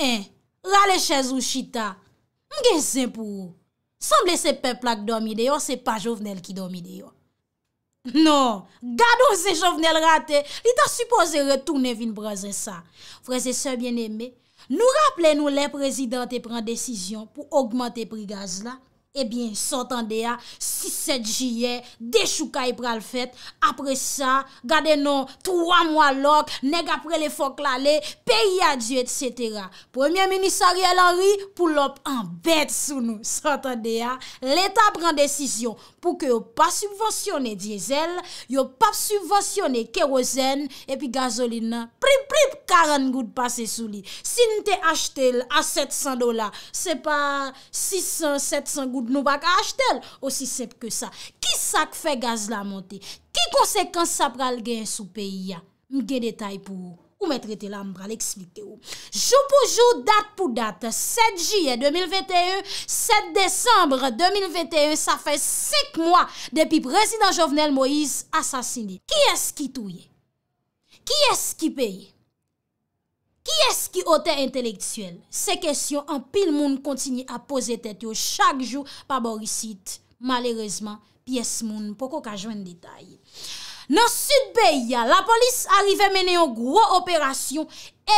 En, rale chèz ou chita, mgen zin pou ou. Sanble se peplak dormi deyo, se pa jovenel ki dormi deyo. Non, gado se jovenel rate, li ta suppose retoune vin branze sa. Freze se bien eme, nou rapple nou le prezident e pran desisyon pou augmente prigaz la. Ebyen, sotan deya, 6-7 juye, dechou ka yi pral fèt, apre sa, gade nou, 3 mwa lok, neg apre le fok lale, peyi adye, etc. Premier Ministar yi ala ri, pou lop anbet sou nou. Sotan deya, l'Etat pran desisyon pou ke yo pa subwasyone diesel, yo pa subwasyone kerozen, epi gazolina, prip prip, 40 gout pase sou li. Si nte achete l a 700 dola, se pa 600-700 gout ou nou bak a achetel osi sep ke sa. Ki sak fe gaz la monte? Ki konsekans sa pral gen sou peyi ya? M gen detay pou ou. Ou men trete la m pral eksplike ou. Jou pou jou, dat pou dat, 7 Jye 2021, 7 Desembre 2021, sa fe sik mwa depi Prezident Jovenel Moïse asasini. Ki es ki touye? Ki es ki peye? Ki es ki ote entelektuel? Se kesyon an pil moun kontini a pose tete yo chak jou pa borisit. Malerezman, pi es moun. Poko ka jwen detay. Nan sud beya, la polis arive mene yon gro operasyon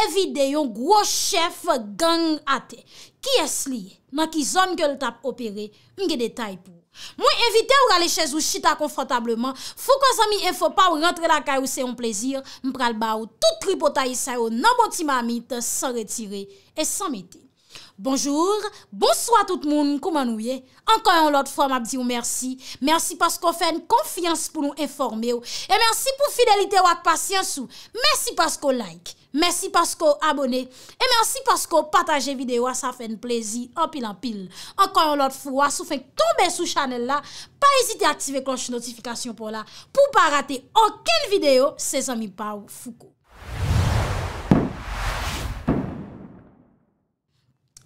evide yon gro chef gang ate. Ki es liye? Ma ki zon ke l tap operé, mge detay pou. Mwen evite ou gale chez ou chita konfantableman, fou kon zami enfo pa ou rentre la kay ou se yon plezir, mpral ba ou tout tripotayi sa yo nan boti mami te san retire e san mete. Bonjour, bonsoit tout moun kouman ouye. Anko yon lot fwa m ap di ou mersi. Mersi paskou fè n konfians pou nou informe ou. E mersi pou fidelite wak pasyans ou. Mersi paskou like. Mersi paskou abone. E mersi paskou pataje videwa sa fè n plezi opil-opil. Anko yon lot fwa sou fè tombè sou chanel la. Pa esite aktive klonsch notifikasyon pou la. Pou pa rate anken videyo se zami pa ou fuko.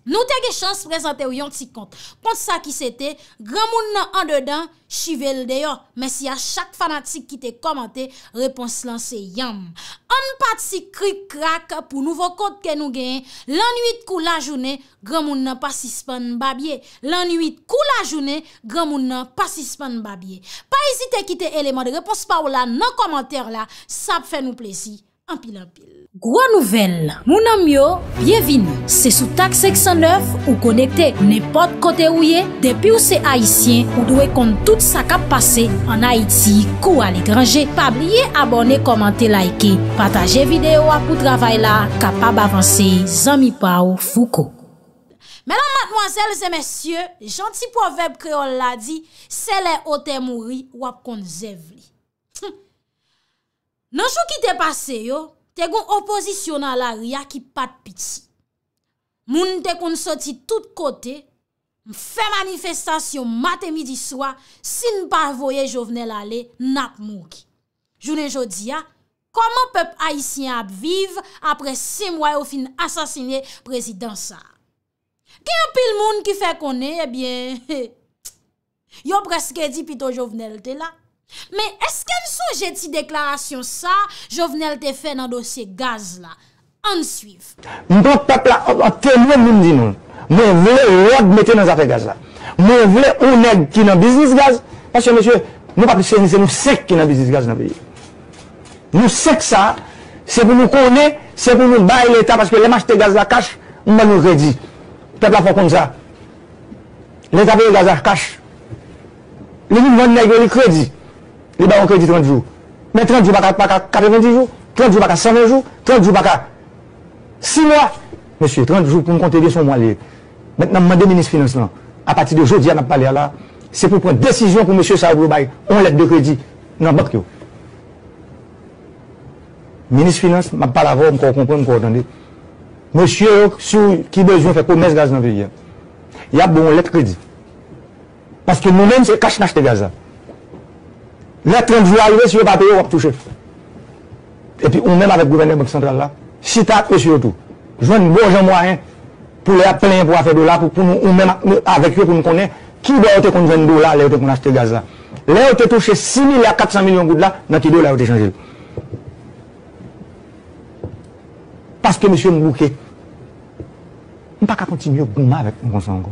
Nou te ge chans prezante ou yon ti kont. Kont sa ki se te, gran moun nan an dedan, chivelle deyo. Men si a chak fanatik ki te komante, repons lan se yam. An pati krik krak pou nouvo kont ke nou gen, lan nuit kou la jounen, gran moun nan pasi span babye. Lan nuit kou la jounen, gran moun nan pasi span babye. Pa esite ki te eleman de repons pa ou la nan komante la, sa pfe nou ple si. Anpil anpil Gro nouvel, mounan myo, byevine Se sou tak seksan 9 ou konekte Ne pot kote ouye, depi ou se aisyen Ou dwe kont tout sa kap pase An Haiti, kou al e grange Pabliye abone, komante, laike Pataje videyo wap ou travay la Kapab avanse Zami pa ou fuko Menan matmwazel zemesye Janti poveb kreol la di Se le ote mouri wap kont zev Nan chou ki te pase yo, te goun oposisyon an la ria ki pat piti. Moun te konsoti tout kote, m fè manifestasyon mate midi swa sin parvoye jovenel ale nat mouki. Jounen jodi ya, koman pep Aisyen ap vive apre 6 mwaye ou fin asasine prezidansa? Ki yon pil moun ki fè konen, ebyen, eh yo preske di pito jovenel te la. Men esken sou jeti deklarasyon sa, jo vnen el te fe nan dosye gaz la. An suif. Mwen vle ou neg ki nan biznis gaz. Pasyon mesye, mwen pape se nise, mwen seke ki nan biznis gaz nan peyi. Mwen seke sa, se pou mwen kone, se pou mwen baye l'Etat. Paske lèm achete gaz la kache, mwen bagou kredi. Pepla fokon sa. Lèm achete gaz la kache. Lèm vwen negwe li kredi. Li ba yon kredi 30 jou. Men 30 jou baka, pa ka 90 jou. 30 jou baka, 120 jou. 30 jou baka, 6 mwa. Monsye, 30 jou pou m konti gen son mwa li. Mwen nan mwande Ministre Finance lan. A pati de jodi an ap pale ala. Se pou pren desisyon pou Monsye Saoub Roubaï. On let de kredi nan bak yo. Ministre Finance, mwen pa lavo, mwen kon kompre, mwen kon orde. Monsye, sou ki bezoun fè kou mes gaz nan vye. Ya bon let kredi. Paske mounen se kache nache te gazan. Le 30 jou a yve, si yo pa pe yo, wap touche. E pi ou mèm avek gouverneur bank sentral la. Si ta, e sou yotou. Jwen bon jen mwaen, pou le aplem pou afe do la, pou mèm avek yo pou m konen, ki do aote kon jwen do la, le aote kon ache te Gaza. Le aote touche 6400 milyon goud la, nan ki do le aote chanje. Paske mèm mouke, m pa ka kontinye ou m ma vek m konsan anko.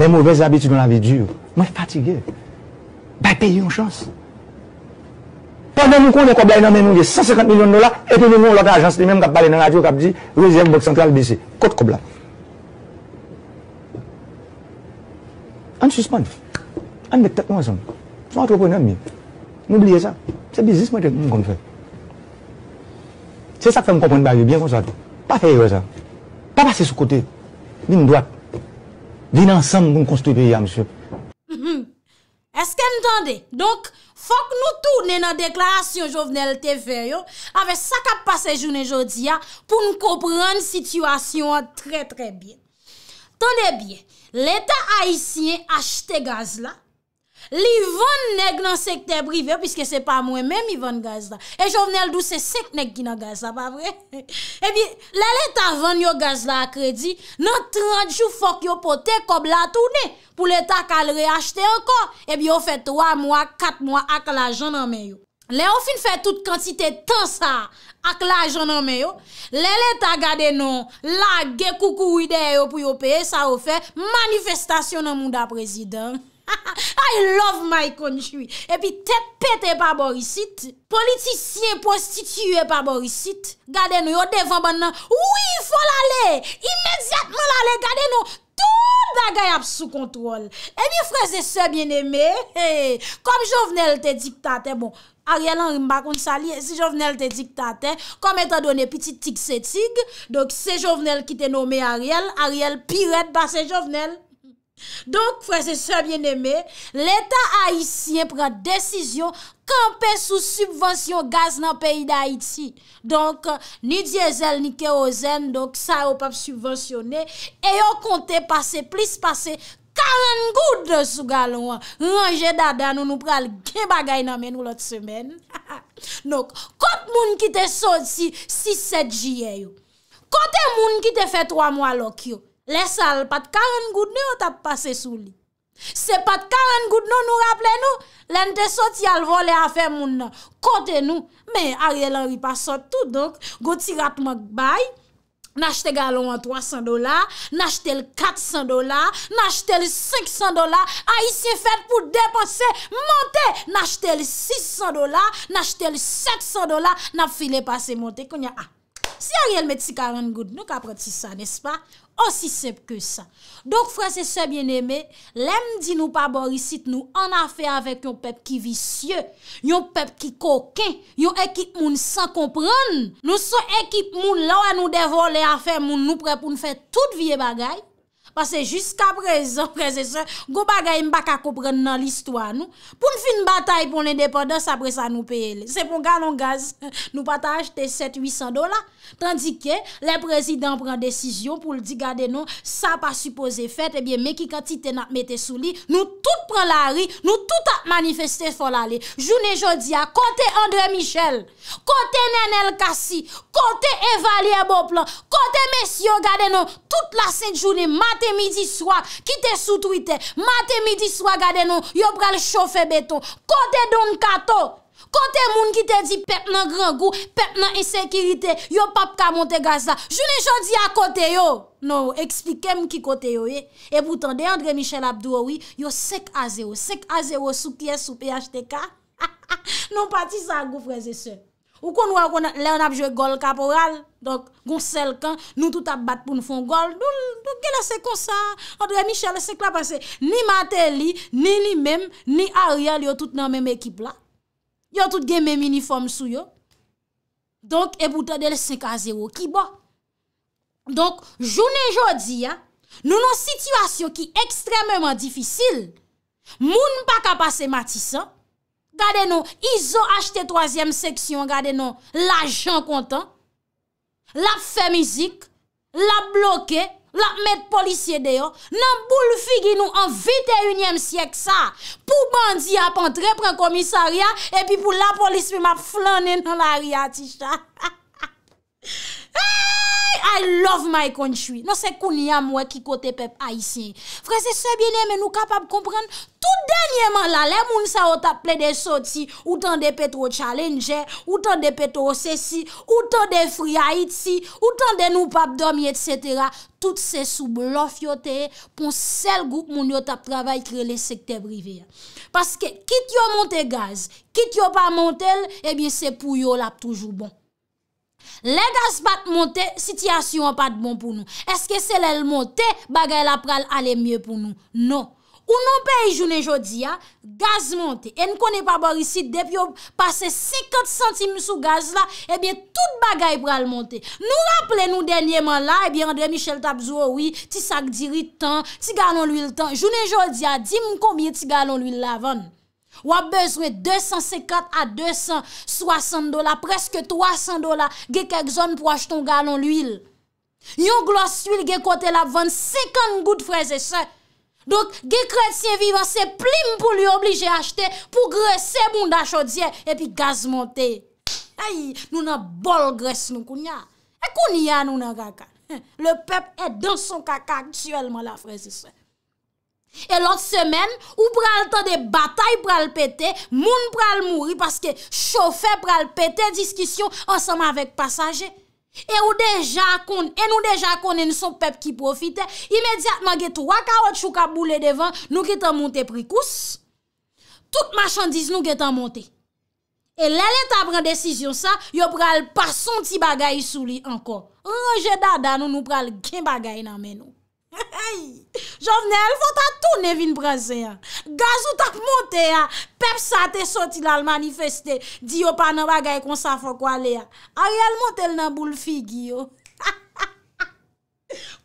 Le mouvez abitidon la vi djou, mwen fatige. Bay peyi yon chans. Pande moun kon de koblay nan men moun ve 150 milyon dola epi moun lote ajans li men m kap pale nan radyo kap di Reziyev Bok Sentral BC. Kot koblay. An sispon. An bete tek moun san. Moun atropon nan mi. Moun oubliye sa. Se bizis mwen te moun kon fe. Se sa kwen moun kompon ba yon. Bien kon sa. Pa feye yo sa. Pa pase sou kote. Bin mou doak. Bin ansam moun konstrupe yon monsup. Fok nou tou nè nan deklarasyon jovnel te fè yo avè sakap pase jounen jodi ya pou nou koprenn situasyon trè trè bie. Tande bie, l'Etat Haitien achete gaz la Li von neg nan sekte prive, piske se pa mwen men mi von gaz la. E jovnel dou se sek neg ki nan gaz la, pa vre? Ebi, lè lè ta von yo gaz la kredi, nan 30 chou fok yo pote, kob la toune, pou lè ta kal reachte anko. Ebi, yo fè 3 mwa, 4 mwa, ak la jounan meyo. Lè yo fin fè tout kantite tan sa, ak la jounan meyo. Lè lè ta gade non, lage koukou ide yo pou yo peye, sa yo fè manifestasyon nan moun da prezident. Ha, ha, ha, I love my country. E pi, tèt pètè pa borisit, politisyen prostituè pa borisit, gade nou yo devan ban nan, oui, fò l'ale, imediatman l'ale, gade nou, tout bagay ap sou kontrol. E pi, frezè sè bienemè, hey, kom jovenel te diktate, bon, Ariel an rimba kon sali, si jovenel te diktate, kom e ta donè piti tig setig, dok se jovenel ki te nomè Ariel, Ariel piret ba se jovenel. Donk fwese sebyen eme, leta Haitien pran desisyon kampe sou subwansyon gaz nan peyi da Haiti. Donk ni diesel ni kerozen, donk sa yo pap subwansyonne, e yo konte pase, plis pase, 40 gout de sou galon an. Anje dada nou nou pral gen bagay nan men ou lot semen. Donk, kote moun ki te sod si 6-7 jiyen yo? Kote moun ki te fe 3 mwa lokyo? Lesal, pat karen goud nou tap pase sou li. Se pat karen goud nou nou rappele nou, lente sot yal vole afe moun nan. Kote nou. Men, a riel an ripa sot tout, donk. Go ti rappe mok bay, nache te galon an 300 dolar, nache te l 400 dolar, nache te l 500 dolar, a y ah, si fèt pou depanse, monte, nache te l 600 dolar, nache te l 700 dolar, nap file pase monte. Si a riel meti karen goud nou, kapre ti sa, nespa? Osi seb ke sa. Dok fwese sebyen eme, lem di nou pa borisit nou an afe avèk yon pep ki visye, yon pep ki kokè, yon ekip moun san kompran. Nou son ekip moun lawa nou devolè afe moun nou pre pou nou fè tout vie bagay. Pase jiska prezen prezen se Gou bagay mbaka koupren nan listwa nou Poun fi n batae pou lè depandos Apre sa nou peye lè Se pou galon gaz nou pata achete 7-800 dola Tandike lè prezident Pren desisyon pou lè di gade nou Sa pa suppose fèt Ebyè eh meki kati ten ap mette sou li Nou tout pren la ri Nou tout ap manifeste fol ale Jounè jodi a kote André Michel Kote Nenel Kassi Kote Evalie Boplan Kote Mesio gade nou Toute la sè jounè mate midi swak, ki te soute wite, mate midi swak gade nou, yo pral chofe beton, kote don kato, kote moun ki te di pet nan rangou, pet nan insekirite, yo pap ka Montegaza, jounen jodi a kote yo. Non, eksplikem ki kote yo, e. Eh. E boutan de André Michel Abdououi, yo sek a zero, sek a zero sou kliè sou PHTK. Non pati sa a gou freze se. Ou kon nou an kon lè an ap jwe gol kaporal. Donk, goun sel kan, nou tout ap bat pou nou fon gol. Donk, donk gen ase konsan. Andre Michel ase klap ase. Ni Mateli, ni ni men, ni Ariel, yo tout nan men ekip la. Yo tout gen men uniform sou yo. Donk, e bouta del 5-0 ki bo. Donk, jounen jodi ya, nou non situasyon ki ekstrememan difisil. Moun pa kapase Matisa. Gade nou, izo achte troasyem seksyon, gade nou, la jan kontan, la fe mizik, la bloke, la met polisye deyo, nan bou lufi ginou an 21yem siek sa, pou bandi ap antre, pren komisaria, epi pou la polis mi map flanen nan la riyati chan. Ay, I love my country. Non se kouni amwe ki kote pep Aisyen. Frase, se bine men nou kapap kompren, tout denye man la, le moun sa o tap ple de sot si, outan de petro challenger, outan de petro sesi, outan de friayit si, outan de nou pap domi, etc. Tout se sou blof yote, pou sel goup moun yo tap travay kre le sekteb rive. Paske, kit yo monte gaz, kit yo pa montel, ebye eh se pou yo lap toujou bon. Le gaz pat monte, sityasyon pat bon pou nou. Eske sel el monte, bagay la pral ale mye pou nou. Non. Ou nou pey jounen jodi ya, gaz monte. E n konen pa bor isi, dep yo pase 50 centime sou gaz la, ebyen eh tout bagay pral monte. Nou rappele nou denyeman la, ebyen eh André Michel Tabzou oh oui, ti sak diri tan, ti galon l'uil tan. Jounen jodi ya, di m konbye ti galon l'uil lavan. Wap bezwe 254 a 260 dola, preske 300 dola, ge kek zon pou acheton galon l'huil. Yon glos huil ge kote la van, 50 gout freze se. Dok ge kret siye vivan se plim pou li oblige achete, pou gre se bon da chodye, epi gaz monte. Ay, nou nan bol gres nou kounya. E kounya nou nan rakan. Le pep et dan son kaka aktuelman la freze se. E lot semen, ou pral tan de batay pral pete, moun pral mouri paske chofe pral pete diskisyon ansama vek pasaje. E ou deja kon, en ou deja kon en sou pep ki profite, imediatman ge 3 kawad chou ka boule devan nou ge tan monte prikous. Tout machandise nou ge tan monte. E lalè ta pran desisyon sa, yo pral pason ti bagay sou li anko. Anje dada nou nou pral gen bagay nan men nou. Jouvenel, fote a tou ne vin brazen. Gaz ou tap monte, pep sa te soti la lmanifeste. Diyo pa nan bagay kon sa fok wale. A real montel nan bou lfigyo.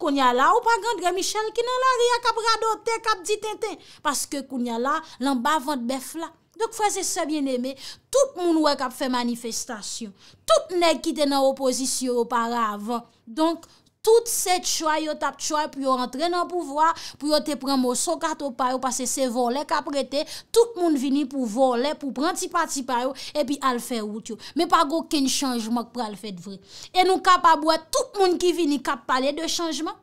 Kounyala, ou pa gandre michel ki nan la ria kap rado te, kap di ten ten. Paske kounyala, lan ba vant bef la. Dok fwese se bien eme, tout moun wak ap fe manifestasyon. Tout ne kite nan opozisyon opara avan. Donk, Tout se tchoy yo tap tchoy pou yo rentre nan pouvoi, pou yo te pren mou so karto pa yo, pase se volè ka prete, tout moun vini pou volè, pou pran ti pati pa yo, epi al fè wout yo. Me pa go ken chanjman pou al fè dvrè. E nou kapabouè tout moun ki vini kap pale de chanjman.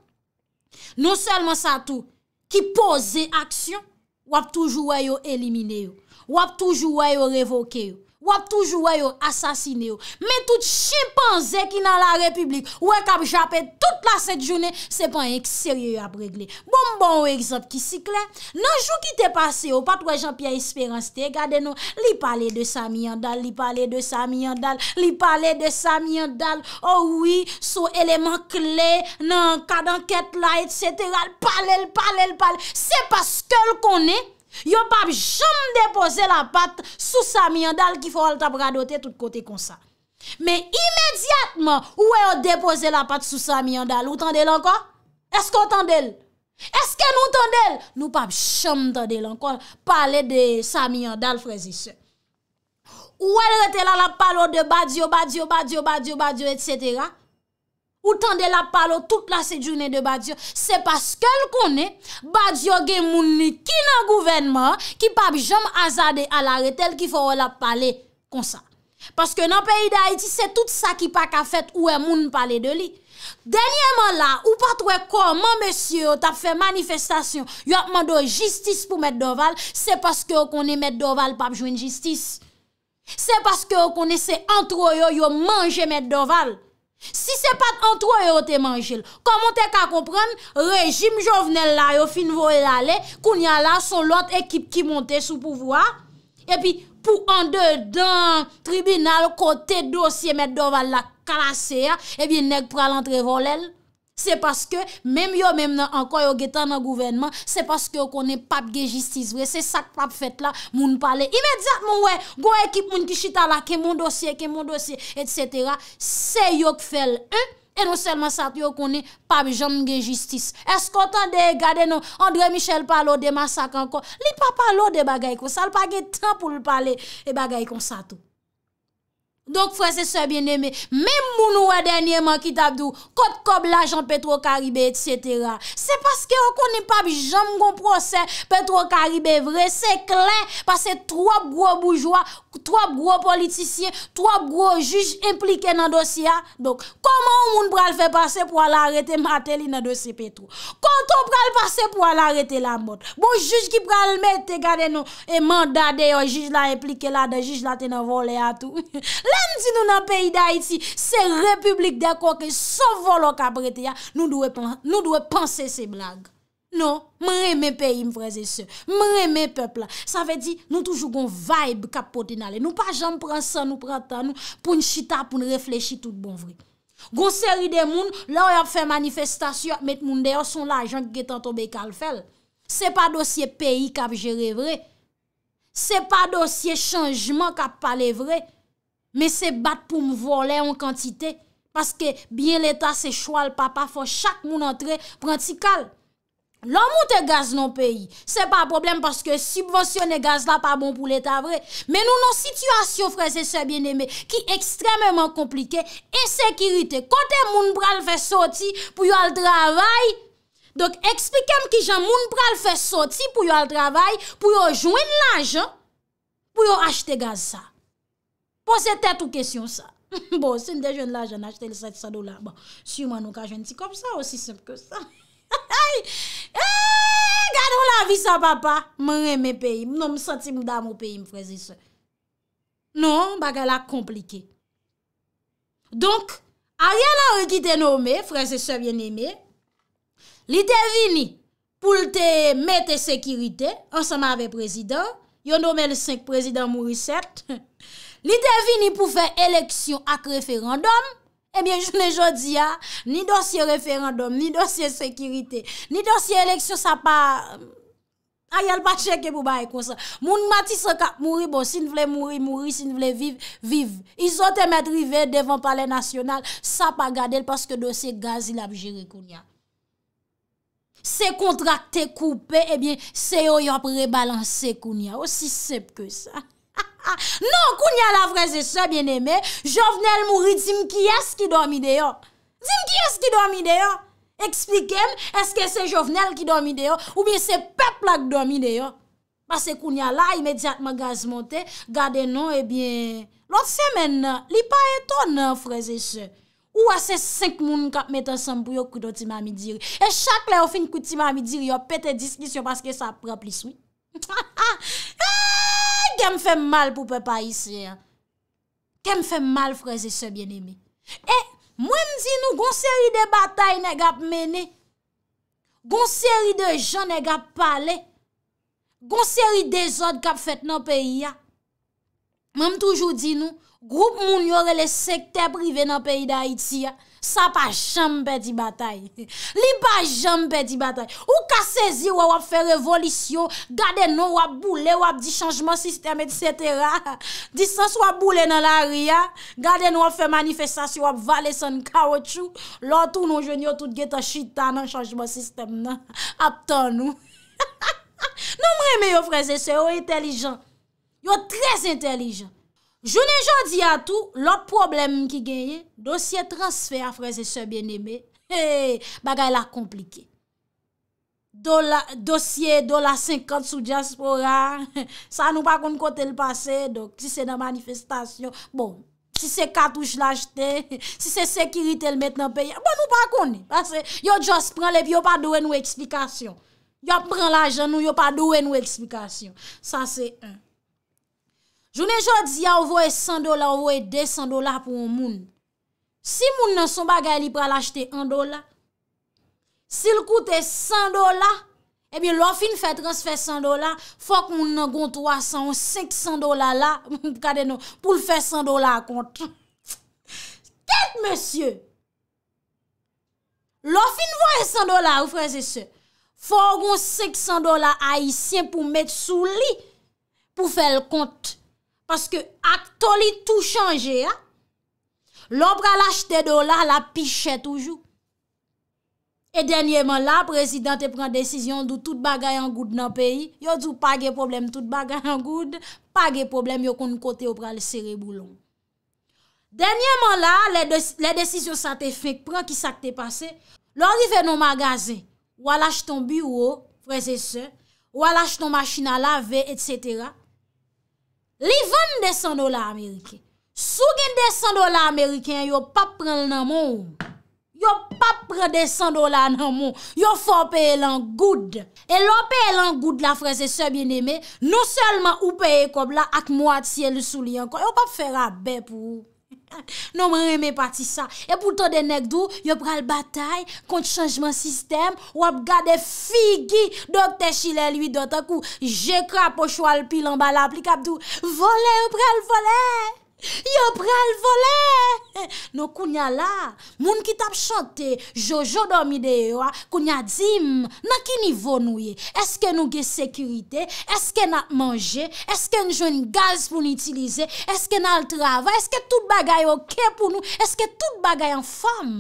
Non selman sa tou, ki pose aksyon, wap toujou wè yo elimine yo. Wap toujou wè yo revoke yo. wap toujou wè yo asasine yo. Mè tout chimpanzè ki nan la republik, wè kap japer tout la set jounè, se pan ek serye yo ap regle. Bon, bon, wè exemple ki si klen, nan jou ki te pase yo, pat wè Jean-Pierre Espérance te, gade nou, li pale de Samy Andal, li pale de Samy Andal, li pale de Samy Andal, oh oui, sou eleman klen, nan kadanket la, et sèteral, pale, pale, pale, se pa skel konen, Yo pap jom depoze la pat sou sa miyan dal ki fo al tab radote tout kote kon sa. Me imediatman ou e yo depoze la pat sou sa miyan dal, ou tande lankon? Eske ou tande l? Eske nou tande l? Nou pap jom tande lankon pale de sa miyan dal frezise. Ou e yo tande l pale de badyo, badyo, badyo, badyo, badyo, etc.? Ou tan de la palo tout la se jounen de Badiou, se paske l konen, Badiou gen moun ni ki nan gouvenman, ki pap jom azade alare tel ki fò wè la pale konsa. Paske nan peyi de Haiti, se tout sa ki pak a fèt ouè moun pale de li. Denyèman la, ou patwe kò, moun mèsyè yo tap fè manifestasyon, yo apman do justice pou mèd doval, se paske yo konen mèd doval pap joun justice. Se paske yo konen se antro yo yo manje mèd doval. Si se pat antro yo te manjil, komon te ka kompren, rejim jovnel la yo fin vo e lale, koun ya la son lot ekip ki monte sou pouvoi, epi pou an de dan tribunal kote dosye met do val la kalase ya, epi nek pral antre vol el. Se paske, menm yo menm nan ankon yo getan nan gouvenman, se paske yo konen pap gen jistis. Se sak pap fet la, moun pale. Imediat moun we, gwen ekip moun ki chita la, ke moun dosye, ke moun dosye, et cetera. Se yok fel, e non selman sat yo konen pap jan gen jistis. Eskotan de gade nou, Andre Michel palo de masak ankon. Li papa lode bagay kon, salpa ge tan pou lupale e bagay kon satou. Donk fwese sebyen eme, mem moun ou wè denye man ki tabdou, kot kob l'ajant Petro Karibè, etc. Se paske yo konen pa bi jom kon proses Petro Karibè vre, se klen, passe trob gro boujwa, trob gro politisye, trob gro juj implike nan dosya. Donk, koman ou moun pral fè pase pou al arete matè li nan dosye Petro? Kontou pral pase pou al arete la mbot? Bon juj ki pral met te gade nou, e mandade yo juj la implike la, de juj la te nan vole atou. Le, Mwen ti nou nan peyi da iti, se republik deko ke sovolon ka brete ya, nou dwe panse se blag. Non, mwen reme peyi mwreze se, mwen reme pepla. Sa ve di nou toujou goun vibe kap poti nale. Nou pa janm pransa nou pranta nou pou nchita pou nreflechi tout bon vre. Goun seri de moun, lò yon fè manifestasyon, met moun deyon son lajan ki getan tobe kal fel. Se pa dosye peyi kap jere vre. Se pa dosye chanjman kap pale vre. men se bat pou m volè an kantite, paske byen l'Etat se chwal pa pa fò chak moun antre prantikal. Lò moun te gaz nan peyi, se pa problem paske subvensyon e gaz la pa bon pou l'Etat vre, men nou nan situasyon freze se bien eme, ki ekstremèman komplike, e sekirite, kote moun pral fè soti pou yo al travay, dok eksplikem ki jan moun pral fè soti pou yo al travay, pou yo jwen l'anjan, pou yo achte gaz sa. posè tèt ou kesyon sa. Bon, sen de jen la, jen achete le 700 dolar. Bon, si yon man nou ka jen ti kom sa, osi semp ke sa. Gade ou la vi sa papa, mè remè peyi, mè nom senti mè da mè peyi mè freze se. Non, baka la komplike. Donk, a rè la ou ki te nomè, freze se vè nè mè, li te vini, pou lte mè te sekirite, ansan mè ave prezident, yon nomè le 5 prezident mou riset, he, Ni devini pou fè eleksyon ak referandom, ebyen jounen jò di ya, ni dosye referandom, ni dosye sekiritè, ni dosye eleksyon sa pa... A yal pa cheke pou baye kon sa. Moun mati sa kap mouri bo, si n vle mouri, mouri, si n vle viv, viv. I sote mèdri vè devan pale nasyonal, sa pa gade l paske dosye gazil ap jire koun ya. Se kontrakte koupe, ebyen se yo yon prebalanse koun ya. Osisèp ke sa... Ah, non, koun yal avreze se bien eme Jovenel mouri, jim ki es ki domi de yo Jim ki es ki domi de yo Eksplikem, eske se jovenel ki domi de yo Ou bien se peplak domi de yo Pase koun yal la, imediat magaz monte Gade non, ebyen Lot semen, li pa eton avreze se Ou ase 5 moun kap metan san pou yo kou do ti mami diri E chak le ofin kou ti mami diri Yo pete diskisyon, paske sa apre pliswi Ha ah, ha ah, ha Kèm fèm mal pou pe pa yisi ya? Kèm fèm mal freze se bien eme? E, mwen di nou, gonseri de batay ne gap mene? Gonseri de jan ne gap pale? Gonseri de zot gap fet nan peyi ya? Mwen m toujou di nou, group moun yore le sekte prive nan peyi da iti ya? Sa pa jambè di batay. Li pa jambè di batay. Ou ka sezi wap fe revolisyon, gade nou wap boule wap di chanjman sistem, et cetera. Disans wap boule nan la ria, gade nou wap fe manifestasyon wap valesan kawotchou, lò tou nou jwen yo tout geta chitan nan chanjman sistem nan. Aptan nou. Nou mre me yo freze se yo intelijan. Yo trez intelijan. Jounen joun di a tou, lop problem ki genye, dosye transfer a freze se bien eme, bagay la komplike. Dosye, dola 50 sou diaspora, sa nou pa kon kote l'pase, si se nan manifestasyon, bon, si se katouche l'ajete, si se sekiritel met nan peye, ba bon, nou pa kon. Yo just pren le, yo pa doye nou eksplikasyon. Yo pren la janou, yo pa doye nou eksplikasyon. Sa se en. jounen jòd ziya ou vòe 100 dola, ou vòe 200 dola pou moun. Si moun nan son bagay li pral achete 1 dola, si l koute 100 dola, e eh bin lò fin fè transfer 100 dola, fòk moun nan gòn 300 ou 500 dola la, pou l fè 100 dola akont. Kèt monsye? Lò fin vòe 100 dola ou fè zè se, fòk moun 500 dola a y siè pou mèt sou li, pou fè l kont. Paske ak toli tout chanje, lopra lache te do la, la piche toujou. E denye man la, prezident te pren decizyon dout tout bagay an goud nan peyi, yo dout pa ge problem tout bagay an goud, pa ge problem yo kon kote opra le sere boulon. Denye man la, le decizyon sa te fek, pren ki sa te pase, lor di ve nou magaze, wala ch ton biwo, preze se, wala ch ton machina lave, etc., Livon de 100 dolar Amerike. Sou gen de 100 dolar Amerike, yo pap pren nan moun. Yo pap pren de 100 dolar nan moun. Yo fò peye lan goud. E lo peye lan goud la frese se bin eme, nou selman ou peye kob la ak mwad siye li sou li an kon. Yo pap fèra bè pou ou. Non mwen reme pati sa. E pou ton denek dou, yo pral batay kont chanjman sistem wap gade figi dopte chile lwi dotakou. Je krap po chwal pilan bala aplikap dou. Vole yo pral vole! Yo pral vole, nou kounya la, moun ki tap chante, jojo domi de ewa, kounya dzim, nan ki nivou nou ye? Eske nou ge sekurite, eske nan manje, eske nou joun gaz pou nou itilize, eske nan trava, eske tout bagay okey pou nou, eske tout bagay an fam?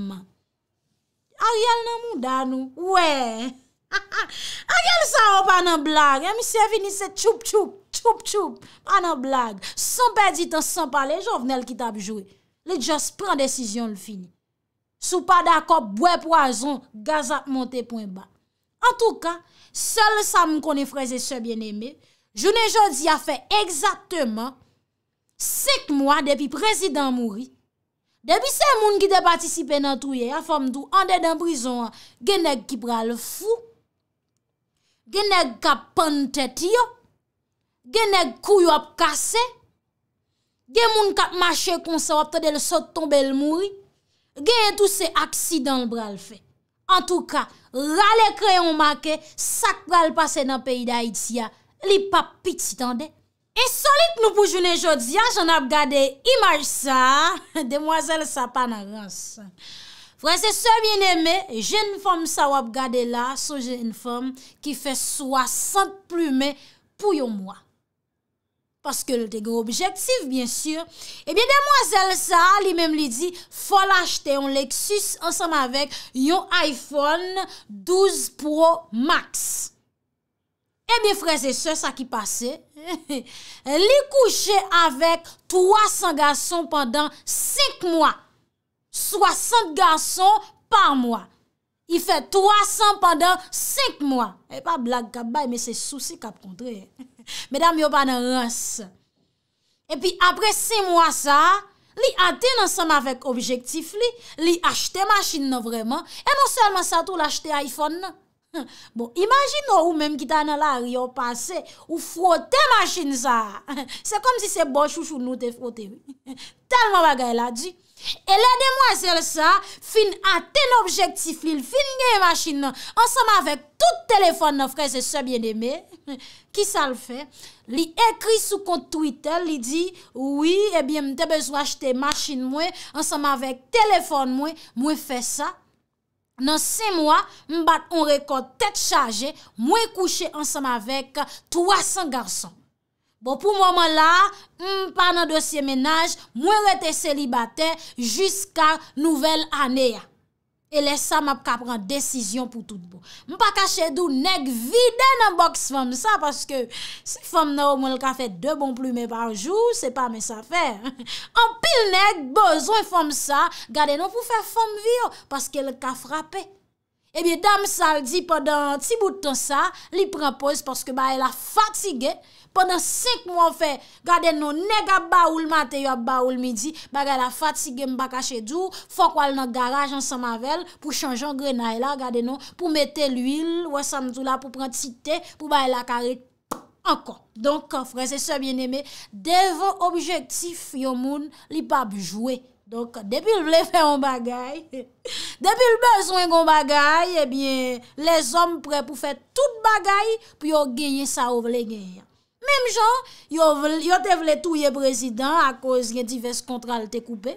A real nan mou dan nou, wey! Ha ha, a gèl sa wop an an blag, e mi se finise tchoup tchoup, tchoup tchoup, an an blag. San pè di tan san pale, jow vnel ki tap jowe. Le just pren desisyon l fini. Sou pa da kop bwe poazon, gaz ap monte pwen ba. An tou ka, sel sa m koni freze se bien eme, jounen jodi a fe exakteman sek mwa depi prezident mouri. Depi se moun ki de patisipe nan touye, a fom tou ande dan prizon an, genek ki pral fou, Genèk kap pan tèt yo, genèk kou yo ap kase, genèk moun kap mache konsa wap tèdèl sot tombe l mouri, genèk tout se aksidant bral fe. An tou ka, rale kre yon make, sak bral pase nan peyi da Itia, li pap piti tan de. E solit nou pou jounen jodi an, jen ap gade imaj sa, demwazel sapan aransan. Frèze se bien eme, jen fòm sa wap gade la, so jen fòm ki fè 60 plume pou yon mwa. Paske lè te gro objektif, byensur. Ebyen eh demwazèl sa, li mèm li di, fò l'achete yon Lexus ansam avèk yon iPhone 12 Pro Max. Ebyen eh frèze se sa ki pase, li kouche avèk 300 gason pandan 5 mwa. 60 gason par mwa. I fe 300 pandan 5 mwa. E pa blag kap bay, me se souci kap kontre. Medan mi yo pandan 1 s. E pi apre 6 mwa sa, li ate nan sama vek objektif li, li achte masin nan vreman, e mwen non selman sa tou l'achte iPhone nan. Bon, imagine ou menm ki ta nan la riyo pase, ou frote masin sa. Se kom si se bon chou chou nou te frote. Telman bagay la di, E lè de mwazèl sa, fin a ten objektif li, fin gen yon machin nan, anseman vek tout telefon nan freze sebyen eme, ki sa l fe, li ekri sou kont Twitter, li di, oui, ebyen eh mte bezwa achete machin mwen, anseman vek telefon mwen, mwen fe sa, nan se mwen mbat on rekod tet chaje, mwen kouche anseman vek 300 garson. Bo pou mwaman la, m mm, pa nan dosye menaj, mwen rete selibate jiska nouvel aneya. E lesa m ap ka pran desisyon pou tout bo. M pa kache dou neg vide nan boks fom sa, paske se fom nou mwen l ka fe de bon plume par jou, se pa men sa fe. An pil neg, bozon fom sa, gade nou pou fe fom vio, paske l ka frape. Ebyen dam saldi podan ti boutan sa, li prempose paske ba el a fatige, Pendan 5 moun fè, gade nou nega baoul matè yo baoul midi, baga la fatige mbakache djou, fok wale nan garaj an samavel pou chanjou an grenay la, gade nou, pou metè l'uil, wè samtou la pou pran titè, pou baye la kare, ankon. Donk, frè, se se bien eme, devon objektif yon moun li pa bjouè. Donk, depil vle fè yon bagay, depil bezwen yon bagay, ebyen, eh les om prè pou fè tout bagay pou yo genye sa ou vle genye. Mem jan, yo te vle touye brezidant a koz gen divers kontral te koupe.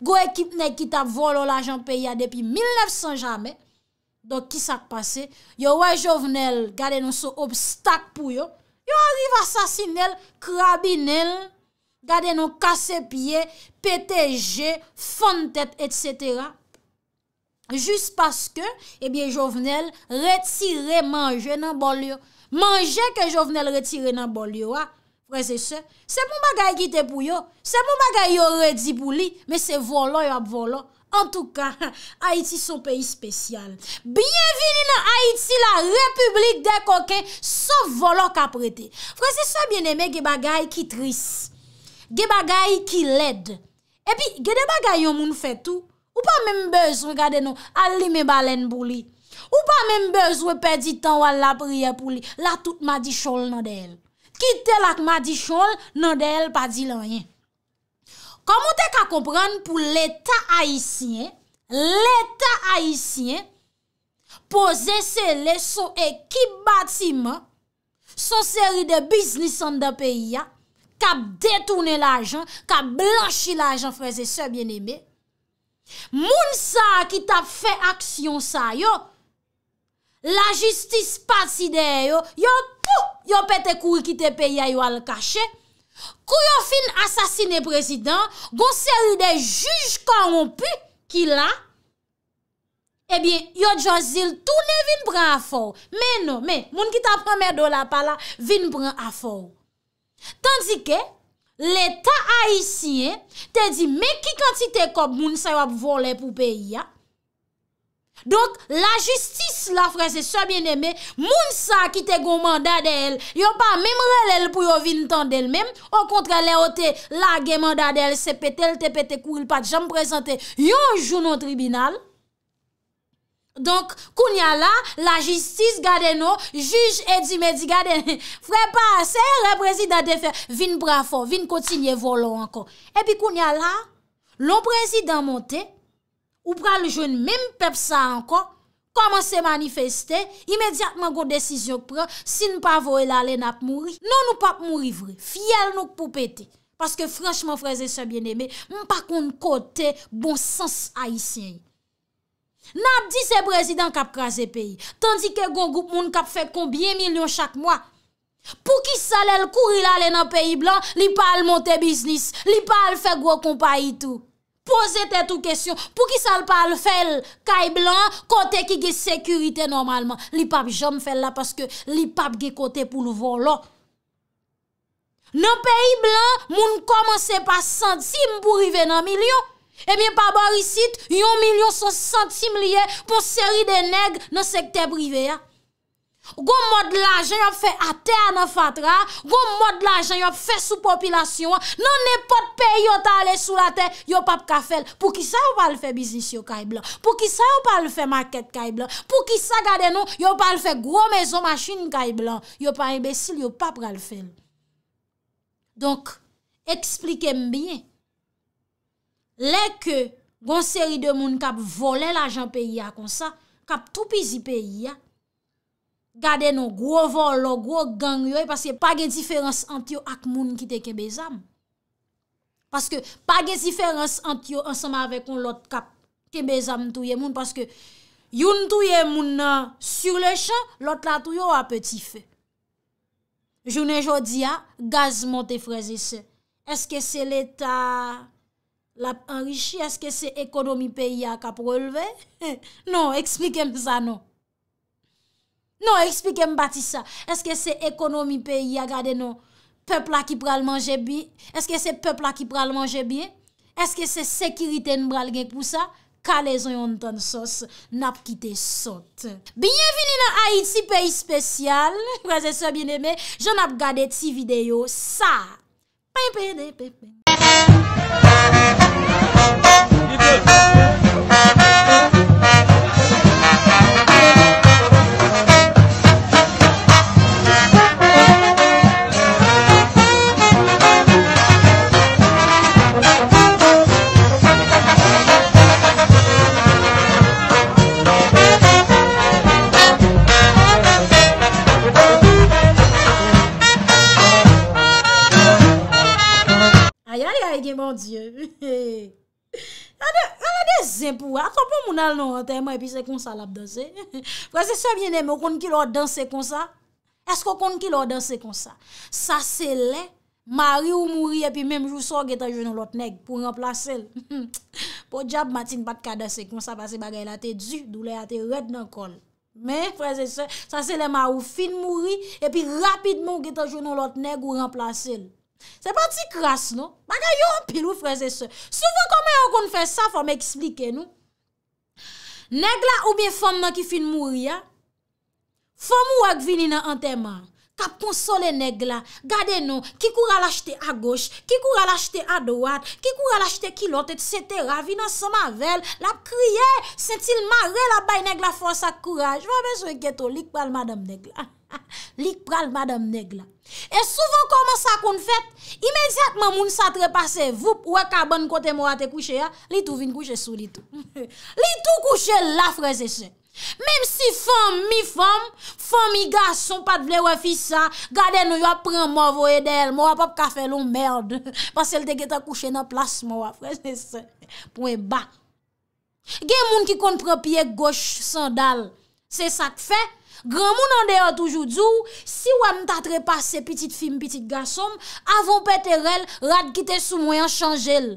Go ekit nekita volo la janpe ya depi 1900 jamen. Don ki sak pase, yo wè jovenel gade nou sou obstak pou yo. Yo arrive asasinel, krabinel, gade nou kasepye, peteje, fontet, etc. Jus paske, ebyen jovenel retire manje nan bol yo. Mange ke jo vnen l retire nan bol yo a. Ah, Frense se, se mou bagay ki te pou yo, se mou bagay yo redi pou li, me se volon yo ap volon. En tou ka, Haiti son peyi spesyal. Bien vini nan Haiti la Republik de Koke, son volon ka prete. Frense se, bien eme ge bagay ki tris, ge bagay ki led. E pi, ge de bagay yo moun fè tou. Ou pa mè mbez, regade nou, alime balen pou li. Ou pa menm bezwe pedi tan wala priye pou li. La tout ma di chol nan de el. Ki tel ak ma di chol, nan de el pa di lanyen. Komon te ka kompran pou l'Etat Haitien, l'Etat Haitien, pose se le so e ki bati man, son seri de biznis an da peyi ya, ka detounen la jan, ka blanchi la jan freze se biene be. Moun sa ki ta fe aksyon sa yo, la jistis pati de yo, yo pou yo pete kou ki te peya yo al kache, kou yo fin asasine prezident, gonser yu de juj korompu ki la, ebyen yo Djozil tou ne vin pran afor, men no, men, moun ki ta pran merdo la pala, vin pran afor. Tandike, l'eta aisyen te di, me ki kantite kop moun sa yo ap vole pou peya, Donk, la jistis la frese, sebyen eme, moun sa ki te goman dade el, yo pa memrele el pou yo vin tan del mem, o kontra le ote, la geman dade el, sepetel, tepetel, kouril pat, jam prezante, yo jou nou tribinal. Donk, koun ya la, la jistis gade nou, juj Edi Medi gade, frepa ase, reprezida de fe, vin brafo, vin kontinye volo anko. E pi koun ya la, loun prezida monte, Ou pral joun mèm pep sa anko, koman se manifeste, imediatman gwo desisyon k pre, sin pa vò el alè nap mouri. Non nou pap mouri vre, fiyel nou k pou pète. Paske franchman freze se bienemè, mpa kon kote bon sens a yisyen. Nap di se brezidant kap krasè peyi, tandike gwo goup moun kap fek konbyen milyon chak mwa. Pou ki salèl kouri lalè nan peyi blan, li pa al montè biznis, li pa al fek gwo kompa itou. Poze te tou kesyon pou ki sal pal fel kaj blan kote ki ge sekurite normalman. Li pap jom fel la paske li pap ge kote pou nou volon. Nan peyi blan moun komanse pa santim pou rive nan eh milyon. E mye pa barisit yon milyon so santim liye pou seri de neg nan sekte brive ya. Gon mod l'ajen yon fe ate anan fatra, Gon mod l'ajen yon fe sou popilasyon, Non ne pot pe yon tale sou la te, Yon pap ka fel, Pou ki sa yon pal fe biznis yon kay blan, Pou ki sa yon pal fe market kay blan, Pou ki sa gade nou, Yon pal fe gwo mezo machin kay blan, Yon pa imbesil, Yon pap kal fel. Donk, Eksplike m biye, Le ke, Gon seri de moun kap vole l'ajen pe yon konsa, Kap tou pizi pe yon, Gade nou, gwo vol lo, gwo gang yoy, e paske pa ge diferans antyo ak moun ki te kebezam. Paske pa ge diferans antyo ansama avek on lot kap, kebezam touye moun, paske yon touye moun na sur le chan, lot la touyo apetife. Jounen jodi ya, gaz mot e freze se. Eske se leta la enrişi, eske se ekonomi peyi ya kap releve? Non, eksplikem zanon. Non, eksplike m bati sa. Eske se ekonomi peyi a gade nou? Pepl a ki pral manje bi? Eske se pepl a ki pral manje bi? Eske se sekirite n bral genk pou sa? Kale zon yon ton sos, nap kite sot. Bienveni nan Haiti, peyi spesyal. Wazè so bienemè, joun ap gade ti video sa. Paye paye dey, paye paye. Paye paye dey, paye paye. A kompon moun al nou an teman epi se kon sa lap danse. Frase se vye ne mè konn ki lò danse kon sa? Esko konn ki lò danse kon sa? Sa se lè, mary ou mouri epi mèm jou so geta joun nou lot neg pou remplase lè. Po djab matin pat kada se kon sa fase bagay la te du, dou la te ret nan kon. Mè, frase se, sa se lè mary ou fin mouri epi rapidman ou geta joun nou lot neg pou remplase lè. Se pati kras nou, baka yon pil ou freze se. Soufou koman yon kon fè sa fò mè eksplike nou? Negla oubyen fòm nan ki fin mouri ya? Fòm ou ak vini nan an teman? Kap konsole negla, gade nou, ki kou ralachte a goch, ki kou ralachte a doat, ki kou ralachte ki lot et se te ravi nan soma vel, la kriye, sentil mare la bay negla fò sa kouraj. Fò mè sou eketo, lik pral madame negla. Lik pral madame negla. E souvan koman sa kon fèt, imedjatman moun sa trepase, vup, wè ka ban kote mwa te kouche ya, li tou vin kouche sou li tou. Li tou kouche la freze se. Mèm si fèm mi fèm, fèm mi gas, son pat vle wè fi sa, gade nou yò prèm mò vò edèl, mò wè pap ka fè loun mèrd, pasèl te kè ta kouche nan plas mò wè freze se. Pwen bak. Gen moun ki kon prèpye goch sandal, se sak fè, Gran moun an deyo toujou djou, si wan m tatre pa se pitit fim, pitit gansom, avon pete rel, rad kite sou mwen an chanjel.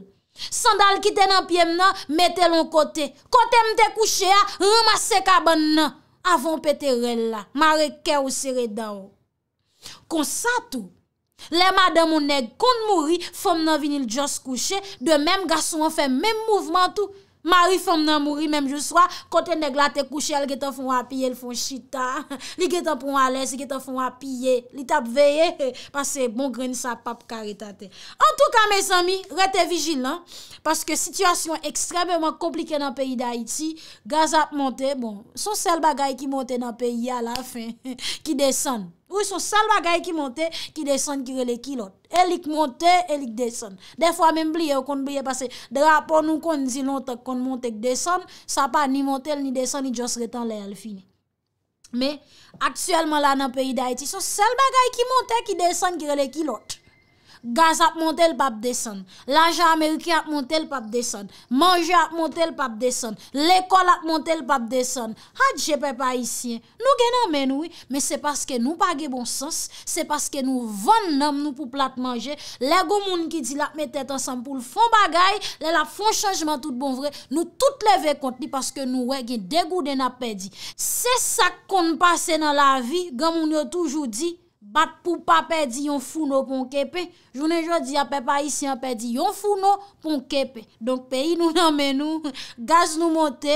Sandal kite nan piem nan, metel an kote, kote mte kouche a, remase kaban nan, avon pete rel la, mare kè ou sere da ou. Konsa tou, le madan moun neg kon mouri, fom nan vinil jos kouche, de menm gansom an fe menm mouvment tou, Mari fèm nan mouri mèm jouswa, kote nè glate kouchèl, gèta fèm wapye, lè fèm chita, lè gèta pèm wale, lè gèta fèm wapye, lè tap veye, pasè bon gren sa pap kare tatè. En tout ka, mes ami, rete vijin lan, paske situasyon ekstremèman komplike nan peyi d'Haïti, gaz ap monte, bon, son sel bagay ki monte nan peyi a la fin, ki desen. Ou yon sel bagay ki monte, ki desen, ki rele, ki lote. Elik monte, elik desen. Defwa menm blye ou kon blye pase drapon ou kon zinote kon monte, ki desen, sa pa ni monte, ni desen, ni jos reten le al fini. Me, aksyelman la nan peyi da eti, son sel bagay ki monte, ki desen, ki rele, ki lote. Gaz ap montel pap deson, laja Ameriki ap montel pap deson, manje ap montel pap deson, l'ekol ap montel pap deson. Hadje pe pa isyen, nou genan menoui, men se paske nou pa ge bon sens, se paske nou van nam nou pou plat manje, le gomoun ki di la me tet ansan pou l'fon bagay, le la fon chanjman tout bon vre, nou tout leve konti paske nou wege degou den ap pedi. Se sak kon pase nan la vi, gomoun yo toujou di... bat pou pa pedi yon founo pon kepe, jounen jodi apè pa isi an pedi yon founo pon kepe. Donk peyi nou nanmen nou, gaz nou monte,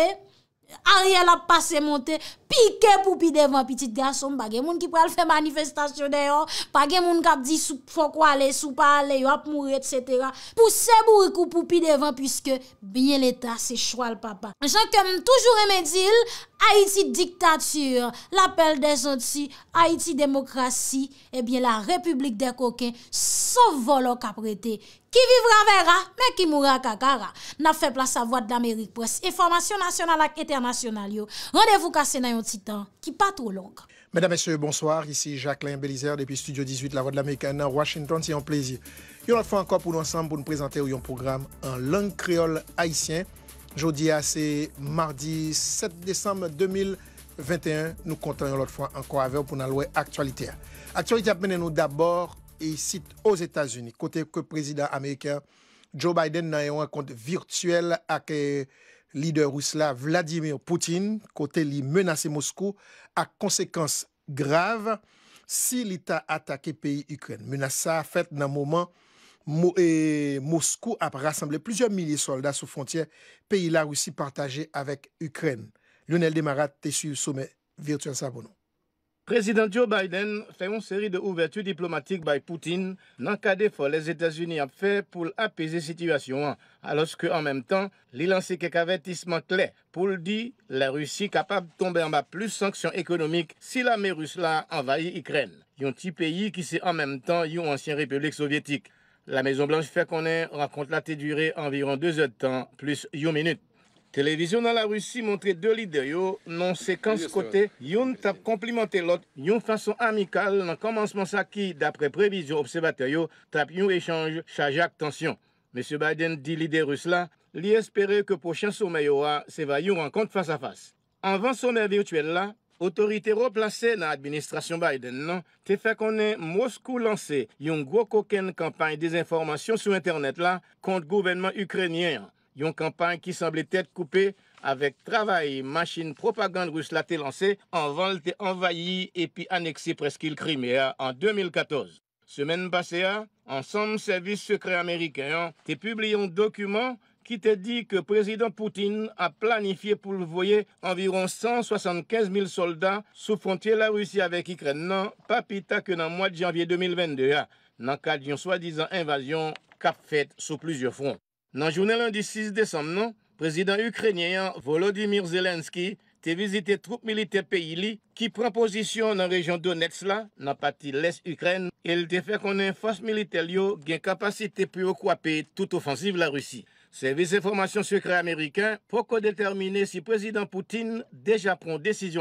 a riyal ap pase monte, pike poupi devan piti de asom bagè moun ki pral fè manifestasyon de yo bagè moun kap di sou fokwa ale sou pa ale, yo ap moure, etc pou sebou rikou poupi devan puisque bien l'Etat se chwa l'papa jankèm toujou remedil Haiti diktatür l'apel de zanti, Haiti demokrasi ebyen la republik de koken sou volo kaprete ki vivra vera, men ki moura kakara nap fè plas sa vwad d'Amerik pwes, informasyon nasyonal ak eternasyonal yo randevou kase nan yo un qui pas trop long. Mesdames, Messieurs, bonsoir. Ici Jacqueline Bélizer depuis Studio 18, La Voix de l'Amérique à Washington. C'est un plaisir. Et on encore pour nous ensemble pour nous présenter un programme en langue créole haïtienne. Jeudi, ah, c'est mardi 7 décembre 2021. Nous comptons l'autre fois encore avec vous pour nous louer actualité. Actualité, nous d'abord ici aux États-Unis, côté que président américain Joe Biden a eu un compte virtuel avec Lide rusla Vladimir Poutine kote li menase Moskou a konsekans grave si li ta atake peyi Ukren. Menasa a fet nan mouman Moskou e, ap rassemble plisye mille soldat sou frontier peyi la roussi partaje avek Ukren. Lionel Demarate te su soume Virtuan Sabounou. Président Joe Biden fait une série de ouvertures diplomatiques par Poutine dans cas d'effort les États-Unis ont fait pour apaiser la situation, hein, alors qu'en même temps, il a lancé quelques avertissements clairs pour dire que la Russie capable de tomber en bas plus sanctions économiques si l'armée russe l'a envahit l'Ukraine. Il y a un petit pays qui c'est en même temps une ancienne république soviétique. La Maison-Blanche fait qu'on est rencontre la durée environ deux heures de temps plus une minute. Télévision dans la Russie montre deux leaders non séquence côté yon tap l'autre l'autre, yon façon dans nan commencement sa ki d'après prévision observateur yo tap yon échange chajak tension. Monsieur Biden dit leader Rus la li espérait que le prochain sommet sera se va face à face. face. avant-sommet virtuel l'autorité autorité replacée dans l'administration Biden a te qu'on Moscou Moskou lancé yon gros campagne de désinformation sur internet contre le gouvernement ukrainien. yon kampan ki sanble tèd koupè avèk travay, machin propagande rus la tè lansè, anvan l tè envayi epi aneksi preski l krimè an 2014. Semen basè an, ansanm servis sekre Amerikè an, tè publè yon dokumen ki tè di ke prezident Poutine a planifiè pou l voyè anviron 175.000 soldat sou frontye la Rusi avèk y kren nan papita ke nan mwad janvye 2022 an, nan kaj yon swadizan invasyon kap fèt sou plizye front. Dans le journal du 6 décembre, le président ukrainien Volodymyr Zelensky visité les troupes militaires pays qui qui prend position dans région région Donetsk la partie l'est Ukraine, et Ukraine, et fait te une force militaire qui a une capacité pour pour toute offensive de la Russie. Service information secrète américain pour déterminer déterminer si président Poutine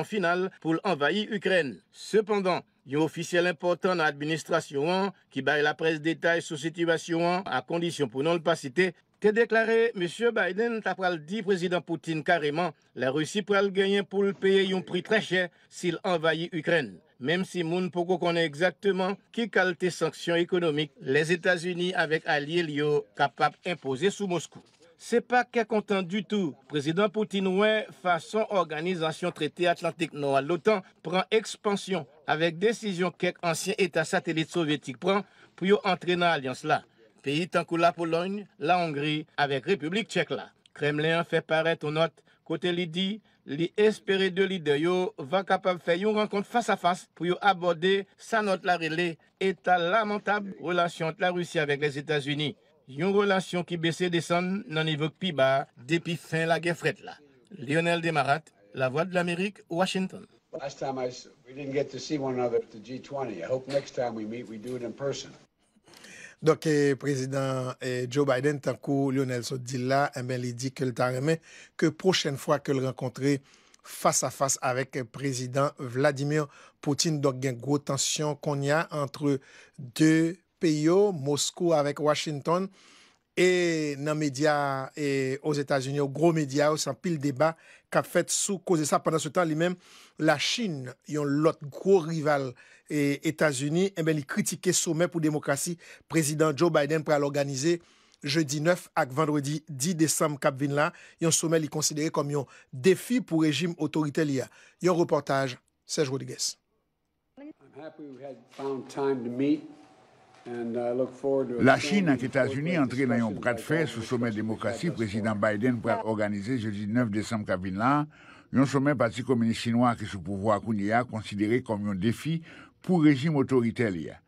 finale prend envahir l'Ukraine. Cependant, il y a un officiel important l'administration qui qui la presse la sur situation à condition pour pour pour pas non citer. T'es déclaré, M. Biden le dit président Poutine carrément, la Russie pourrait gagner pour le payer un prix très cher s'il envahit l'Ukraine. Même si moun poko connaît exactement qui calte sanctions économiques, les États-Unis avec alliés lio capables d'imposer sous Moscou. C'est pas qu'est content du tout. Président Poutine, ouais, façon organisation traité Atlantique Nord, l'OTAN prend expansion avec décision qu'un ancien État satellite soviétique prend pour entrer dans l'alliance là. Pays tant que la Pologne, la Hongrie, avec République tchèque là. Kremlin fait paraître aux notes côté Lydie, l'espéré espérer de leader va capable faire une rencontre face à face pour aborder sa note la relais état lamentable relation entre la Russie avec les États-Unis. Une relation qui baissait descend dans niveau plus bas depuis fin la guerre frette là. Lionel Demarat, La Voix de l'Amérique, Washington. we didn't get to see one another G20. I hope next time we meet we do it in Dok, eh, prezident eh, Joe Biden, tankou Lionel Sotdila, en eh ben li di ke l tan remen ke prochen fwa ke l renkontre fasa fasa avèk prezident Vladimir Poutine. Dok, gen gwo tansyon kon ya antre de peyo, Moskou avèk Washington, e nan media e os Etats-Unis, ou gro media, ou san pil deba, ka fèt sou koze sa. Pendan se tan li men, la Chin yon lot gro rival la Chine. E Etats-Unis, en eh ben li kritike soumen pou demokrasi. Prezident Joe Biden prea l'organize jeudi 9 ak vendredi 10 décembre Kabvinla. Yon soumen li konsidere kom yon defi pou rejim otorite li a. Yon reportaj, Serge Rodriguez. La Chine ak Etats-Unis entre nan yon pradfe soumen demokrasi. Prezident Biden prea l'organize jeudi 9 décembre Kabvinla. Yon soumen parti komunist chinois ki sou pouvo akouni a konsidere kom yon defi pou rejim otoritel ya.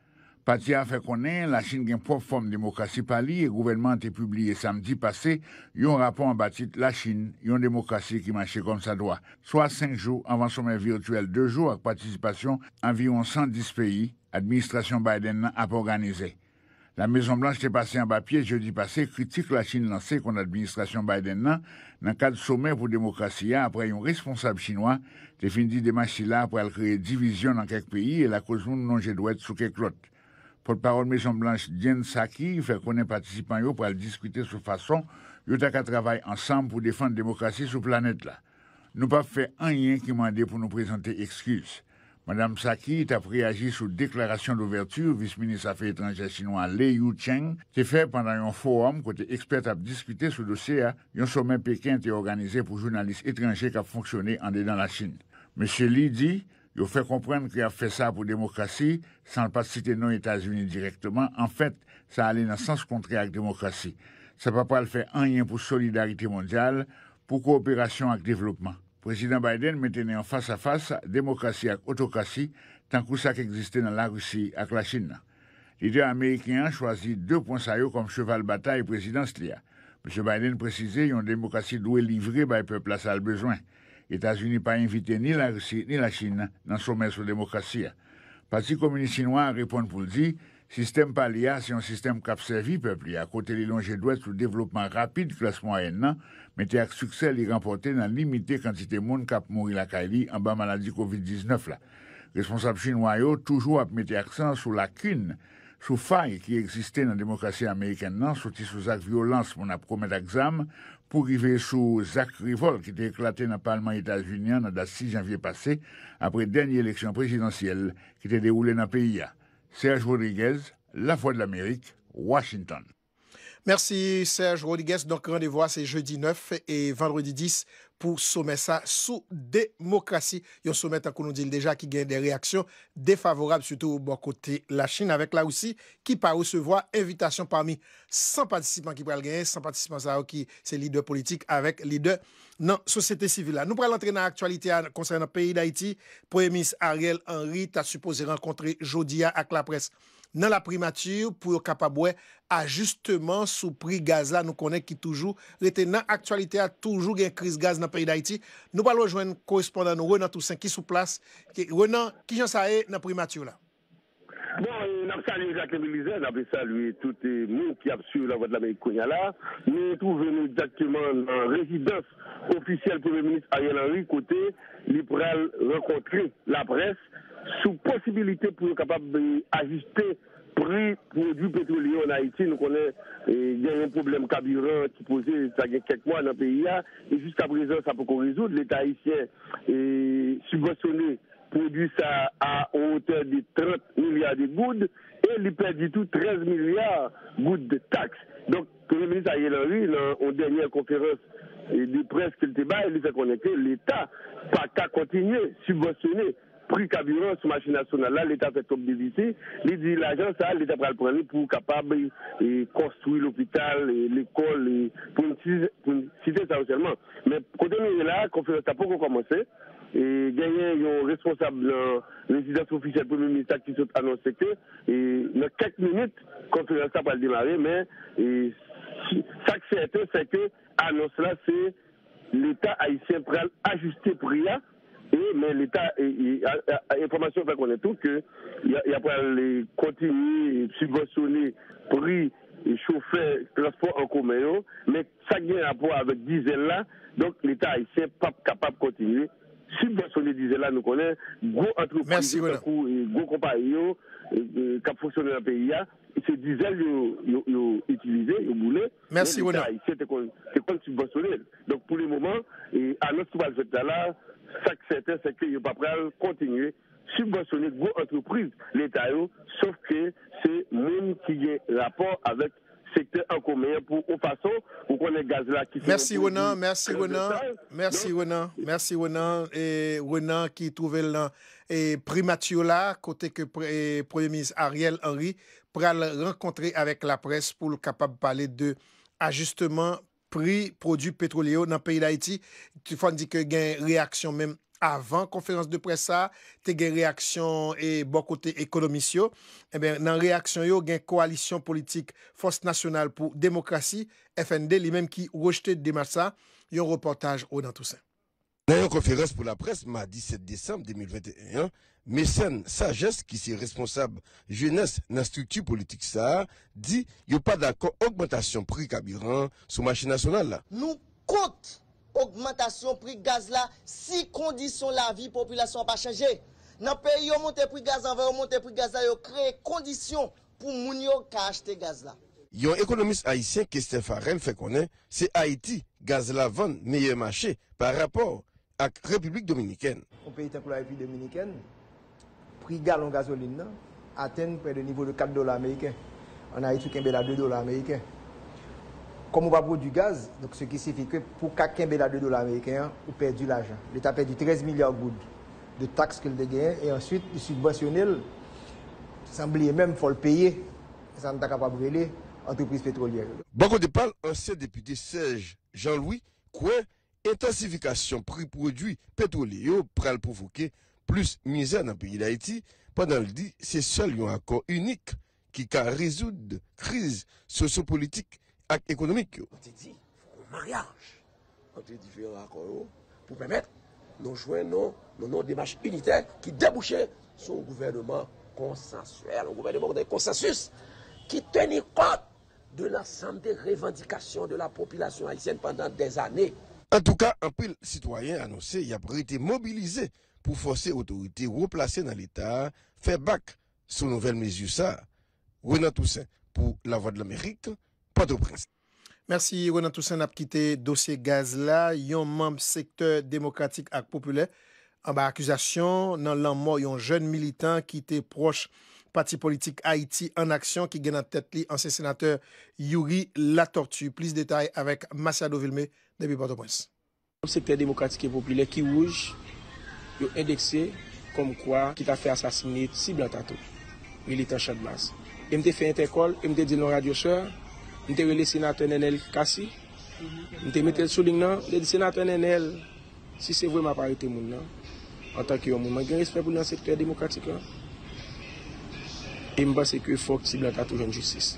Pati a fe konen, la Chin gen pop form demokrasi pali, e gouvenman te publie samdi pase, yon rapon batit la Chin, yon demokrasi ki manche kom sa dwa. Soa 5 jou, avan somen virtuel, 2 jou ak patisipasyon, avion 110 peyi, administrasyon Biden ap organize. La Maison-Blanche est passée en papier jeudi passé critique la Chine lancée contre l'administration Biden nan hein. nan cadre sommet pour démocratie hein, après un responsable chinois défini des machines là pour créer division dans quelques pays et la cause non je doit être sous quelques autres. le parole Maison-Blanche Jen Saki fait connaître participants pour discuter sur façon yo ensemble pour défendre la démocratie sur planète là. Nous pas fait rien qui aidé pour nous présenter excuses. Madame Saki a réagi sous déclaration d'ouverture vice-ministre des Affaires étrangères chinois Lei Yucheng, qui fait pendant un forum côté experts à discuter sur le dossier, un sommet Pékin été organisé pour journalistes étrangers qui a fonctionné en dedans la Chine. Monsieur Li dit, il fait comprendre qu'il a fait ça pour démocratie, sans pas citer non États-Unis directement. En fait, ça allait dans le sens contraire avec démocratie. Ça ne peut pas le faire rien pour solidarité mondiale, pour coopération avec développement président Biden mettait en face à face démocratie et autocratie, tant que ça existait dans la Russie et la Chine. l'idée américain choisi deux points saillants comme cheval bataille présidence M. Biden précisait une démocratie doit livrer par le peuple à sa besoin. États-Unis pas invité ni la Russie ni la Chine dans son sommet sur la démocratie. Parti communiste chinois répond pour le dire Sistem palya si yon sistem kap servi pepli. A kote li lonje dwe sou devlopman rapide klasmou a en nan, mette ak suksel li rempote nan limite kantite moun kap moun ilakali an ba maladi COVID-19 la. Responsab chino a yo toujou ap mette aksan sou lakine, sou fay ki eksiste nan demokrasi Amerikan nan, soti sou zak violans moun ap promet aksam, pou rive sou zak rivol ki te eklate nan palman Etats-Unis nan da 6 janvye pase apre denye leksyon presidansyel ki te deroule nan PIA. Serge Rodriguez, La Voix de l'Amérique, Washington. Merci Serge Rodriguez. Donc rendez-vous, c'est jeudi 9 et vendredi 10 pour sommet ça sous démocratie. Il y a un sommet, à dit déjà, qui gagne des réactions défavorables, surtout au bon côté la Chine, avec là aussi, qui pas recevoir invitation parmi 100 participants qui pourraient gagner, 100 participants qui c'est leader politique avec leader non société civile. Nous pourrons entrer dans l'actualité concernant le pays d'Haïti. Premier ministre Ariel Henry a supposé rencontrer Jodia avec la presse. nan la primatur pou yo kapabwe a justeman sou pri gaz la nou konen ki toujou. Le ten nan aktualite a toujou gen kriz gaz nan peyi da iti. Nou balo joen korespondan nou, renan tou sen ki sou plas. Renan, ki jan sa e nan primatur la? Bon, e, nan ap saluye Jacques-Emilie, nan ap saluye toute mou ki ap sou la vwa de la Mekonya la. Nou tou venou dektyman nan rezidans ofisyel pou menis Ayel Henry kote, li pral renkontri la presse. sous possibilité pour être capable d'ajuster prix produit pétrolier en Haïti. Nous connaissons eu un problème carburant qui posait ça quelques mois dans le pays. Et jusqu'à présent, ça peut qu'on résoudre. L'État haïtien est subventionné produit ça à hauteur de 30 milliards de gouttes et il perd du tout 13 milliards de gouttes de taxes. Donc, le Premier ministre Ariel Henry, en dernière conférence de presse qu'il débat, il fait connaître que l'État n'a pas qu'à continuer subventionner prix carburant sur machine nationale. là, l'État fait top Il dit l'agence ça, l'État va le prendre pour capable de construire l'hôpital, l'école, pour une cité ça seulement. Mais côté nous là, la conférence n'a pas commencé. Et gagner un responsable de résidence officielle Premier ministre qui s'est annoncé que dans quelques minutes, conférence ça va démarrer, mais et, ça que c'est que annonce là, c'est l'État haïtien prend ajuster prix mais l'État, information fait qu'on est tout, qu'il y a pas les continuer, subventionner prix et chauffeur, transport en commun, mais ça a à rapport avec diesel là, donc l'État il n'est pas capable de continuer subventionner diesel là nous connaissons gros entreprises gros compagnies qui fonctionnent dans le pays c'est diesel qu'ils utilisé est boulé merci c'est subventionné donc pour le moment à notre là ça que c'était, c'est qu'il n'est pas prêt à continuer subventionner vos entreprises, l'État, sauf que c'est même qui a rapport avec secteur en commun pour au façon pour qu'on gaz là qui Merci Renan, merci Renan. merci Renan. merci Renan et Renan qui trouvait là et primature là côté que Premier ministre Ariel Henry pour rencontrer avec la presse pour le capable parler de ajustement pri produ petrole yo nan peyi l'Haiti, ti fwande di ke gen reaksyon menm avan konferans de presa, te gen reaksyon e bokote ekonomis yo, eh nan reaksyon yo gen koalisyon politik Fonse Nationale pou Demokrasi, FND, li menm ki rojte demarsa, yon reportaj ou nan tout sa. Dans une conférence pour la presse mardi 7 décembre 2021, mécène Sagesse, qui est responsable jeunesse dans la structure politique ça, dit qu'il n'y a pas d'accord augmentation prix carburant sur le marché national. Nous comptons augmentation prix gaz là si condition la vie population n'a pas changé. Dans le pays, on monte prix gaz, on monter prix gaz, on crée conditions pour les gens qui acheter gaz là. un économiste haïtien Christophe Farel fait connaître, c'est Haïti, gaz la vente, meilleur marché par rapport la République Dominicaine. Au pays de la République Dominicaine, prix gallon gasoline atteint près de niveau de 4 dollars américains. En Haïti, eu à 2 dollars américains. Comme on va produire du gaz, donc ce qui signifie que pour 4 la 2 dollars américains, on perd du l'argent. L'État perdu 13 milliards de de taxes qu'il a gagnées. et ensuite il subventionnel. Sans même, il faut le payer. Ça n'est pas capable de brûler l'entreprise pétrolière. beaucoup de parle ancien député Serge Jean-Louis, quoi Intensifikasyon pre-produit petole yo pral provoke plus mizan api yi la iti pandan li di se sol yon akon unik ki ka rezoud kriz sosopolitik ak ekonomik yo. On te di fokou maryaj, on te di fokou akon yo oh, pou pemet nou jwen nou nou nou demaj uniter ki debouche sou gouvernement konsensuel, ou gouvernement de konsensus ki teni kont de l'ensemble de revendikasyon de la populasyon haitienne pandan des aney. En tout cas, un pile citoyen annoncé y a été mobilisé pour forcer autorité replacer dans l'État faire bac sous nouvelle mesure ça. Renan Toussaint pour la voix de l'Amérique, pas de prince Merci Renan Toussaint d'avoir quitté dossier gaz là, yon membre secteur démocratique et populaire en bas accusation dans l'an mort yon jeune militant qui était proche parti politique Haïti en action qui gagne en tête li ancien sénateur Yuri Tortue Plus de détails avec Massado Vilmé Depi pato pwens. Mwen sektèr demokratike popile ki wouj yo endekse kom kwa ki ta fè asasini tsi blantato. Militè chan bas. Mwen te fè yon te kol, mwen te di lò non radyo chan, mwen te wè lè senatè nè nel kasi, mwen te metè lè souling nan, mwen te di senatè nè nel. Si se vwe mwa parite moun nan, an tak yon moun man gen resfè pou nan sektèr demokratike. Mwen se kwe fòk tsi blantato jen justice.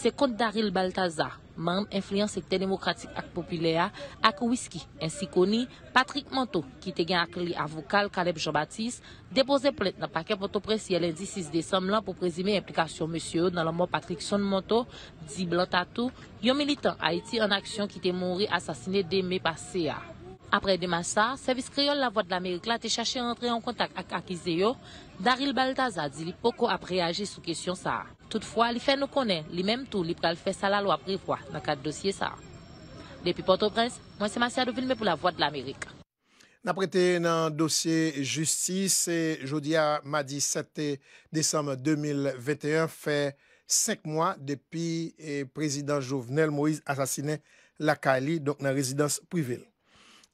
Se kont Daril Baltaza, manm influence ekte demokratik ak popilya ak whisky, ensi koni Patrick Monto ki te gen ak li avokal Caleb Jean-Baptiste, depose plet nan pakep otopresye lindisis de som lan pou prezime implikasyon monsye yo nan lombo Patrick Son Monto, di blot atou, yon militant Haiti en aksyon ki te mouri asasine de me pase ya. Apre demasa, Servis Kriol la Voit de l'Amerik la te chache rentre an kontak ak akize yo, Daril Baltaza di li poko ap reage sou kesyon sa a. Toutfwa, li fè nou konè li mèm tou li pral fè sa la loi privwa nan kat dosye sa. Depi Port-au-Prince, mwen se mase a devilme pou la Voix de l'Amérique. Na prete nan dosye justice, jodi a madi 7 désem 2021, fè sek mwa depi eh, prezidans jovenel Moïse asasine la Kali, donk nan rezidans privil.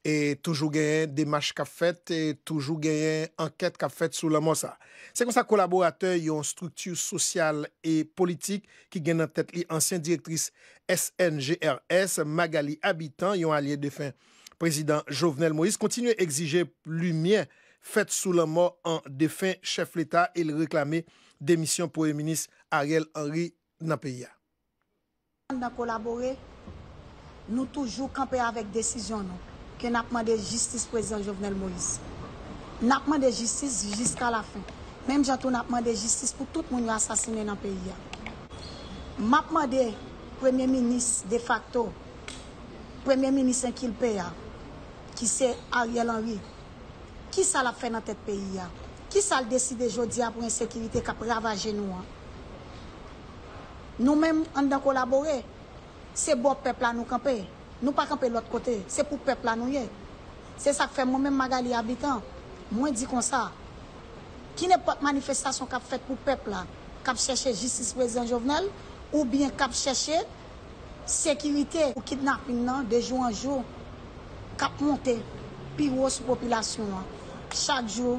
e toujou genyen demache kap fèt e toujou genyen anket kap fèt sou la mò sa. Se kon sa kolaboratè yon stouture sosyal e politik ki gen nan tèt li ansyen direktris SNGRS Magali Abitan, yon alye defen prezident Jovenel Moïse kontinuè exije lumiè fèt sou la mò an defen chef l'Etat il reklamè demisyon pou e minis Ariel Henri Nampéia. Nan kolaborè nou toujou kampè avèk desisyon nou ke napman de jistis prezident Jovenel Moïse. Napman de jistis jiska la fin. Mem jantou napman de jistis pou tout moun yo asasine nan peyi ya. Mapman de premier minis de facto premier minis an ki l peyi ya, ki se Ariel Henry, ki sa la fe nan tet peyi ya, ki sa le desi de jodi ya pou en sekirite kap ravaje nou an. Nou mem an dan kolabore, se bo pepla nou kanpey. Nou pa kampè lòt kote, se pou pep la nou ye. Se sa k fè moun men magali abitan, moun di kon sa. Ki ne pot manifestasyon kap fè pou pep la? Kap chèche justice prezen jovenel, ou bien kap chèche sekirite. Ou kidnapin nan, de jou an jou, kap monte, pi wò sou popilasyon an. Chak jou,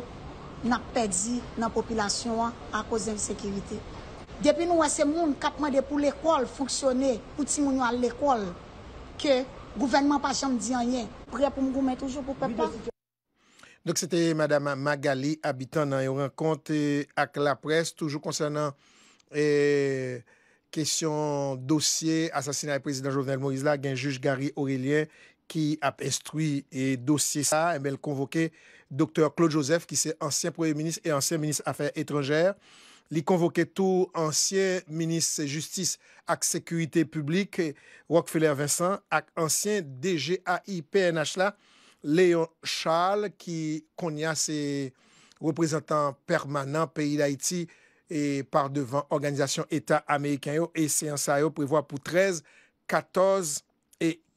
nan pedi nan popilasyon an, a kozèm sekirite. Depi nou wè se moun, kap mande pou l'ekol foksyone, pou timoun yo al l'ekol. Gouvernement pas chanm di anyen Prè pou m goumè toujou pou pepa Dok se te madame Magali Abitan nan yon renkonte ak la pres Toujou konsernan e, Kesyon dosye Asasina yon e prezident Jovenel Morizla Gen juj Gary Aurelien Ki ap estruy e dosye sa E bel konvoke doktor Claude Joseph Ki se ansyen prezident et ansyen minister Afèr étrangère Li konvoke tou ansyen minis justice ak sekuité publik Wakfeler Vincent ak ansyen DGAI PNH la Leon Charles ki konya se reprezentant permanent peyi l'Haiti e par devan organizasyon Eta Amerikanyo e seansaryo prevoa pou 13, 14, 15,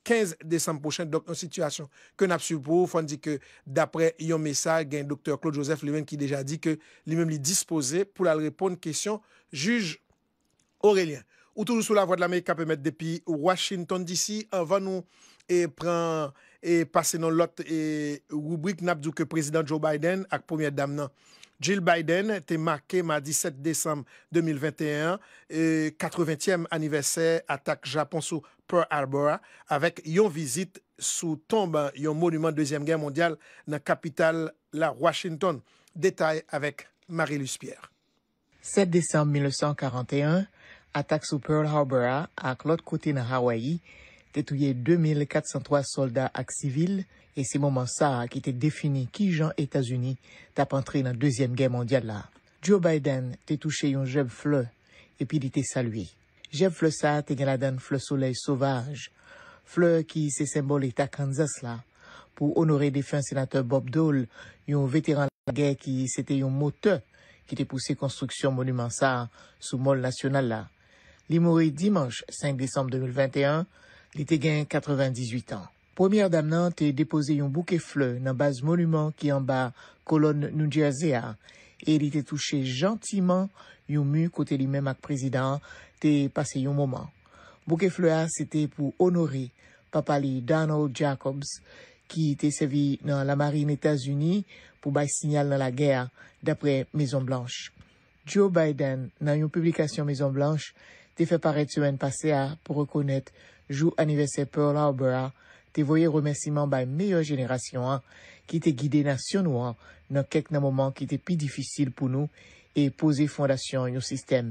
15 décembre pochen, donk an situasyon ke nap su pouf, an di ke dapre yon mesag, gen Dr. Claude Joseph Levin ki deja di ke li mem li dispose pou la l repon kèsyon, juj Aurelien. Ou toujou sou la voie de la Mekapemèd depi Washington DC, an van nou e passe nan lot e rubrik nap duke Prezident Joe Biden ak poumye dam nan. Jill Biden te make ma 17 décembre 2021 e 80èm aniversè atak Japon sou Pearl Harboura, avèk yon vizit sou tomba yon monumen Dezyem Gen Mondial nan kapital la Washington. Detay avèk Marie-Luce Pierre. 7 Desembe 1941, atak sou Pearl Harboura ak lot kote nan Hawaï, te touye 2403 soldat ak sivil, e si moman sa ki te defini ki jan Etasuni tap antre nan Dezyem Gen Mondial la. Joe Biden te touche yon jeb fle, epi di te salwi. Jèv fle sa te gen la den fle soleil sauvage. Fle ki se sembol et a Kansas la. Po onore defen senateur Bob Dole, yon veteran la gay ki se te yon mote ki te pousse konstruksyon monument sa sou mol nasyonal la. Li more dimanche 5 Desembre 2021, li te gen 98 an. Premier dam nan te depose yon bouke fle nan baz monument ki an ba kolon New Jersey a. E li te touche jantiman yon mu kote li men mak prezident te pase yon mouman. Bouke Fleur se te pou honori papali Donald Jacobs ki te sevi nan la marine Etats-Unis pou bay signal nan la gère dapre Maison Blanche. Joe Biden nan yon publikasyon Maison Blanche te fe paret semen pase a pou rekounet jou aniveser Pearl Harbor a te voye remesiman bay meyo jenerasyon an ki te gidè nasyon ou an nan kek nan mouman ki te pi difisil pou nou e pose fondasyon yon sistem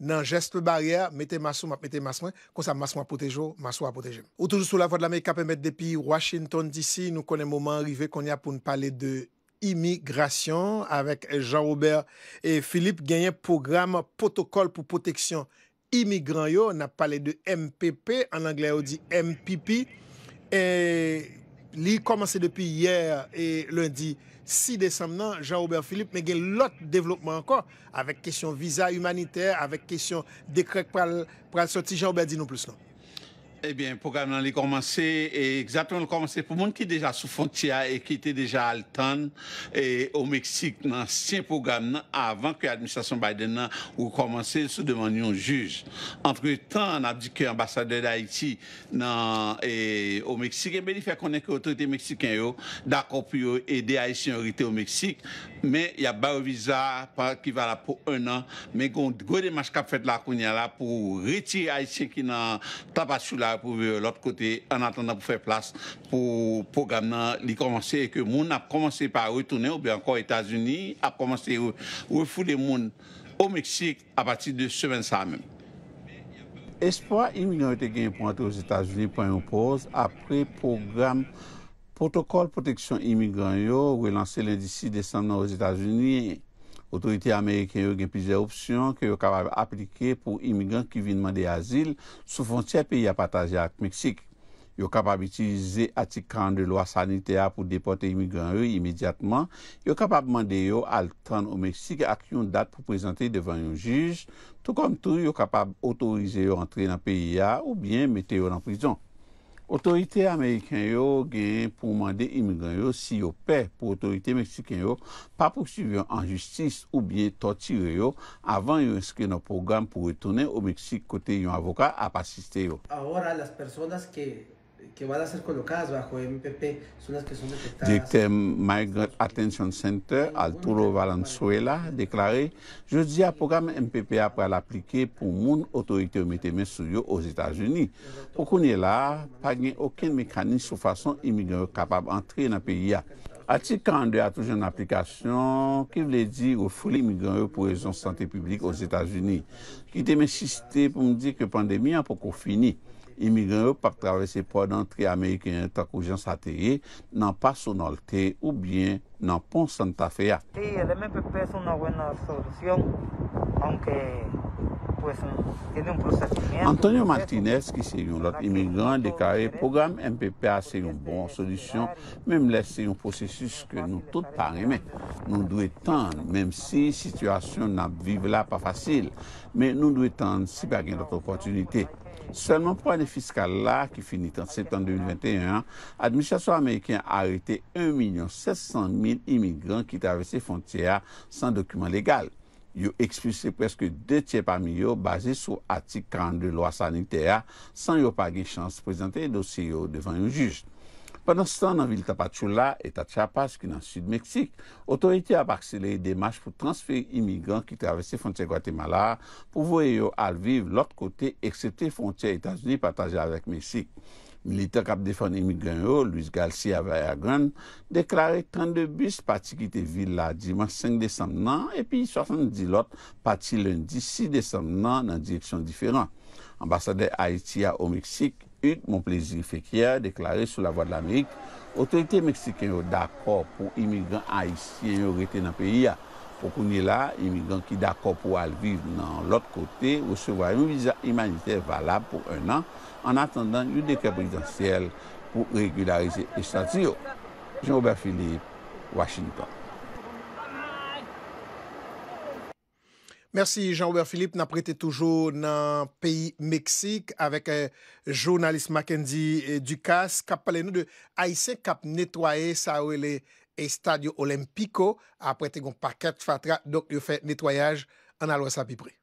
nan geste barrière, mettez ma masso, mettez ma masso, comme ça masso à protéger, moi protège. protéger. Ou toujours sous la voie de l'Amérique, mettre depuis Washington DC, nous connaissons moment arrivé qu'on y a pour nous parler de immigration avec Jean-Robert et Philippe gagné programme protocole pour protection immigrants yo, on a parlé de MPP, en anglais on dit MPP et li commence depuis hier et lundi Si desem nan, Jean-Aubert Philippe me gen lot devlopman anka avèk kesyon visa humanitè, avèk kesyon dekrek pral soti. Jean-Aubert, di nou plus nan. Eh bien, le programme a commencé, et exactement commencé pour gens qui déjà sous frontière et qui étaient déjà à Altan et au Mexique, dans l'ancien programme, avant que l'administration Biden ou commencé sous demande un juge. Entre-temps, on a dit que l'ambassadeur d'Haïti au Mexique, et eh bien, il fait connaître que l'autorité mexicaine, d'accord pour aider Haïtiens au Mexique, mais il y a un visa qui va là pour un an, mais il y a une démarche a fait la là pour retirer Haïtiens qui n'ont pas su la pou ve euh, l ot kote an atanda pou fe plas pou program nan li komanse e ke moun ap komanse pa retounen ou be ankon Etats-Unis, ap komanse ou refou de moun ou Meksik apati de semen sa men. Espoi imigranite gen yon pointe ou Etats-Unis, pointe ou pose, apre program protokol proteksyon imigran yo, relanse l indisi desan nan ou Etats-Unis, Otorite Ameriken yo gen pize opsyon ke yo kapab aplike pou imigran ki vinman de azil sou fon tse piya pataje ak Meksik. Yo kapab itize atikan de lwa sanite a pou depote imigran yo imediatman. Yo kapab mande yo al tran o Meksik ak yon dat pou prezante devan yon jiz. Tou kom tou yo kapab otorize yo rentre nan piya ou bien mete yo nan prizon. Autorités américaines yo gen pou mande imigran yo si yo pe pour otorite Meksiken yo pa poursuivre en justice ou bien torturer avant avan yo le programme pour retourner au Mexique côté kote avocat avoka ap asiste direkter Migrant Attention Center al Touro Valenzuela deklare, je di a program MPPA pral aplike pou moun otorite ou meteme sou yo o Zeta Geni pou konye la, pa gen oken mekanis sou fason imigre kapab antre na peyi ya ati kande a toujoun aplikasyon ki vle di ou ful imigre pou rezon sante publik o Zeta Geni ki teme siste pou mdi ke pandemi an pou kon fini Immigren ou partrave sepon d'antre Amerike yon etak ou jans atere nan pa sonolte ou bien nan pon Santa Fe ya. Antonio Martinez ki se yon lot imigran dekare program MPPA se yon bon solusyon, menm lese yon prosesus ke nou tout paremen. Nou dwe tan, menm si situasyon nan vive la pa fasil, menm nou dwe tan si pa gen lot opotunite. Selman pou ane fiskal la ki finit an 7 an 2021, administrasyon Amerikyan a rete 1 milyon 700 mil imigran ki travese fontye a san dokumen legal. Yo eksplise preske 2 tye parmi yo baze sou atik kran de loa sanite a san yo pagi chans prezante dosye yo devan yon juzd. Pendan stan nan vil tapat chou la, etat chapas ki nan sud Meksik, otorite apakseleye demaj pou transfer imigran ki travesse fontye Guatemala pou voye yo alviv lot kote eksepte fontye Etasunil pataje avèk Meksik. Milite kap defon imigran yo, Louis Galsi avèk Agon, deklare 32 bus pati ki te vil la dimans 5 Desem nan epi 70 lot pati lundi 6 Desem nan nan direksyon diferan. Ambasade Aitia ou Meksik, Mon plezir fè kè, deklare sou la vo de l'Amerik, otorite Meksikè yo d'akor pou imigran haïsyen yo rete nan peyi ya. Ah. Pou konye la, imigran ki d'akor pou al vive nan lot kote, ou se vwa yon viza imanite valab pou un an, an atendan yon dekè bridentsel pou regularize estati yo. Jean-Ober Philippe, Washington. Mersi Jean-Ober Philippe, nan prete toujou nan peyi Meksik, avek euh, jounalist Makenzi euh, Dukas, kap pale nou de Aisyen kap netwaye sa oue le Estadio Olimpiko, aprete gon paket fatra, dok yo fe netwayaj an alwa sa pipri.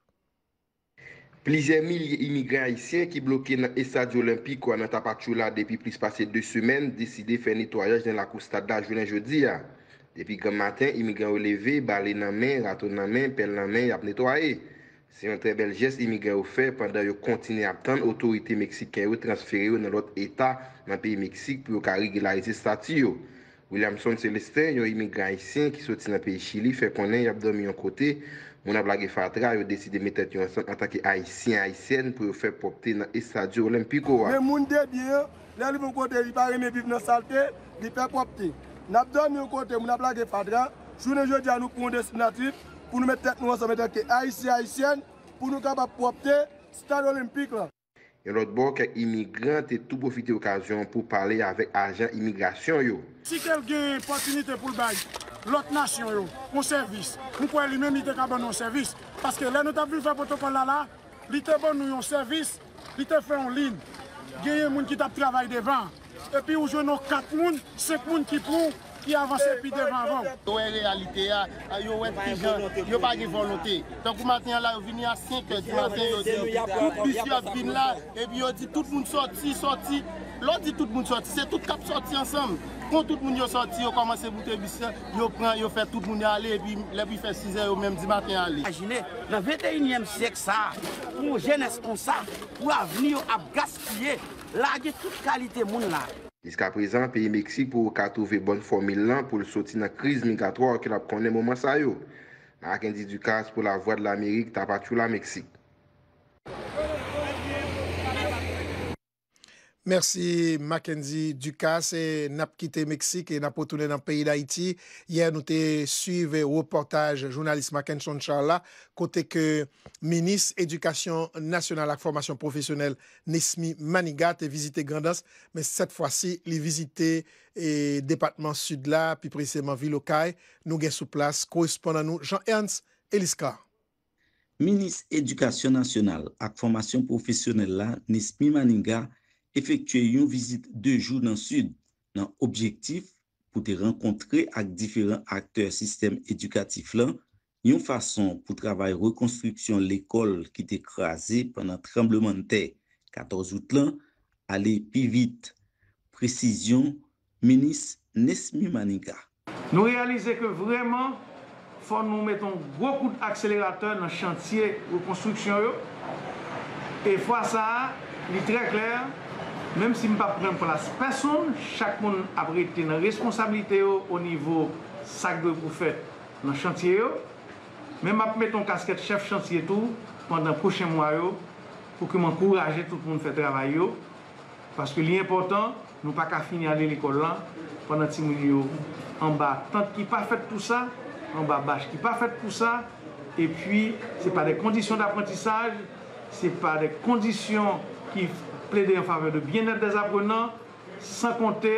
Plize milye imigren Aisyen ki blokye nan Estadio Olimpiko an an tapat chou la depi pli se pase de semen, deside fe netwayaj nan lakou stadia jounen jodi ya. Depi gam maten, imigran ou leve, balen nan men, raton nan men, pel nan men, yap netwaye. Se yon tre bel jes imigran ou fe, pandan yo kontine aptan, otorite Meksik kè yo transfere yo nan lot etat nan peyi Meksik pou yo ka regularize stati yo. Williamson Celestin, yon imigran Haitien ki soti nan peyi Chili, fe konen yap dami yon kote, moun ap lage fatra, yo deside metet yon san atake Haitien, Haitien, pou yo fe popte nan estadi olympiko wa. Men moun debye, lè li von kote li bare me viv nan salte, li pe popte. Nap dan mi yo kote moun ap lage padran, jounen je di alou pou moun destinatif pou nou metek moun sa metek ki Aisyen, Aisyen pou nou kaba pou opte star olimpik la. Yon lot bon ke imigran te tou bofite okasyon pou pale avek ajan imigrasyon yo. Si kel genye potinite pou l bayi, lot nasyon yo, moun servis, moun kwe li men mi te kaba nou servis. Paske la nou ta vi fwe potokon la la, li te bon nou yon servis, li te fwe onlin, genye moun ki tap travay devan. et puis on joue nos 4 personnes, 5 personnes qui pour qui avancent eh, puis devant eh, avant. Eh, la réalité, vous ah, ah, n'avez pas de volonté. Donc matin, là, vous venez à 5 heures du matin, dit dites, tout le monde est venu là, et puis tout le monde sorti, sorti. L'autre dit, tout le monde sorti, c'est tout cap sorti ensemble. Quand tout le monde est sorti, ont commencé à vous débuter, ils prennent, ils font tout le monde aller, et puis ils font 6 heures, du même matin, aller. Imaginez, dans le 21e siècle, ça, pour jeunesse comme ça, pour l'avenir, à gaspiller là qualité moun jusqu'à présent pays mexique pour qu'a trouvé bonne formule pour sortir la crise migratoire qui l'a connait moment ça yo avec du cas pour la voix de l'amérique tapatou la mexique Mersi Makenzi Dukas, nap kite Meksik e nap potoune nan peyi da Iti. Yen nou te suive woportaj jounalist Makenzi Sonsha la, kote ke Minis Edukasyon Nasyonal ak Formasyon Profesyonel Nismi Maniga te vizite Grandas, men set fwa si li vizite depatman sud la, pi preseman vilokay, nou gen sou plas, koespon nan nou Jean-Ernst Eliska. Minis Edukasyon Nasyonal ak Formasyon Profesyonel la, Nismi Maniga, Efektuye yon vizit 2 jou nan sud nan objektif pou te renkontre ak diferent akteur sistem edukatif lan, yon fason pou travay rekonstruksyon l'ekol ki te krasi panan trembleman te 14 out lan, ale pi vit. Prezisyon, menis Nesmi Manika. Nou realize ke vreman fon nou meton gokout akseleratè nan chantye rekonstruksyon yo, e fwa sa, li trey klèr, même si je ne pas la place personne, chaque monde a pris une responsabilité au niveau sac de bouffée, dans le chantier. Même je mets mon casquette de chef chantier tout pendant le prochain mois pour que m'encourager tout le monde à faire travail. Parce que l'important, nous pas qu'à finir à l'école pendant six mois. en bas. Tant qui pas fait tout ça, en bas bâche qui pas fait tout ça. Et puis, ce n'est pas des conditions d'apprentissage, ce n'est pas des conditions qui ple de yon fave de bien et des aprenants san kontè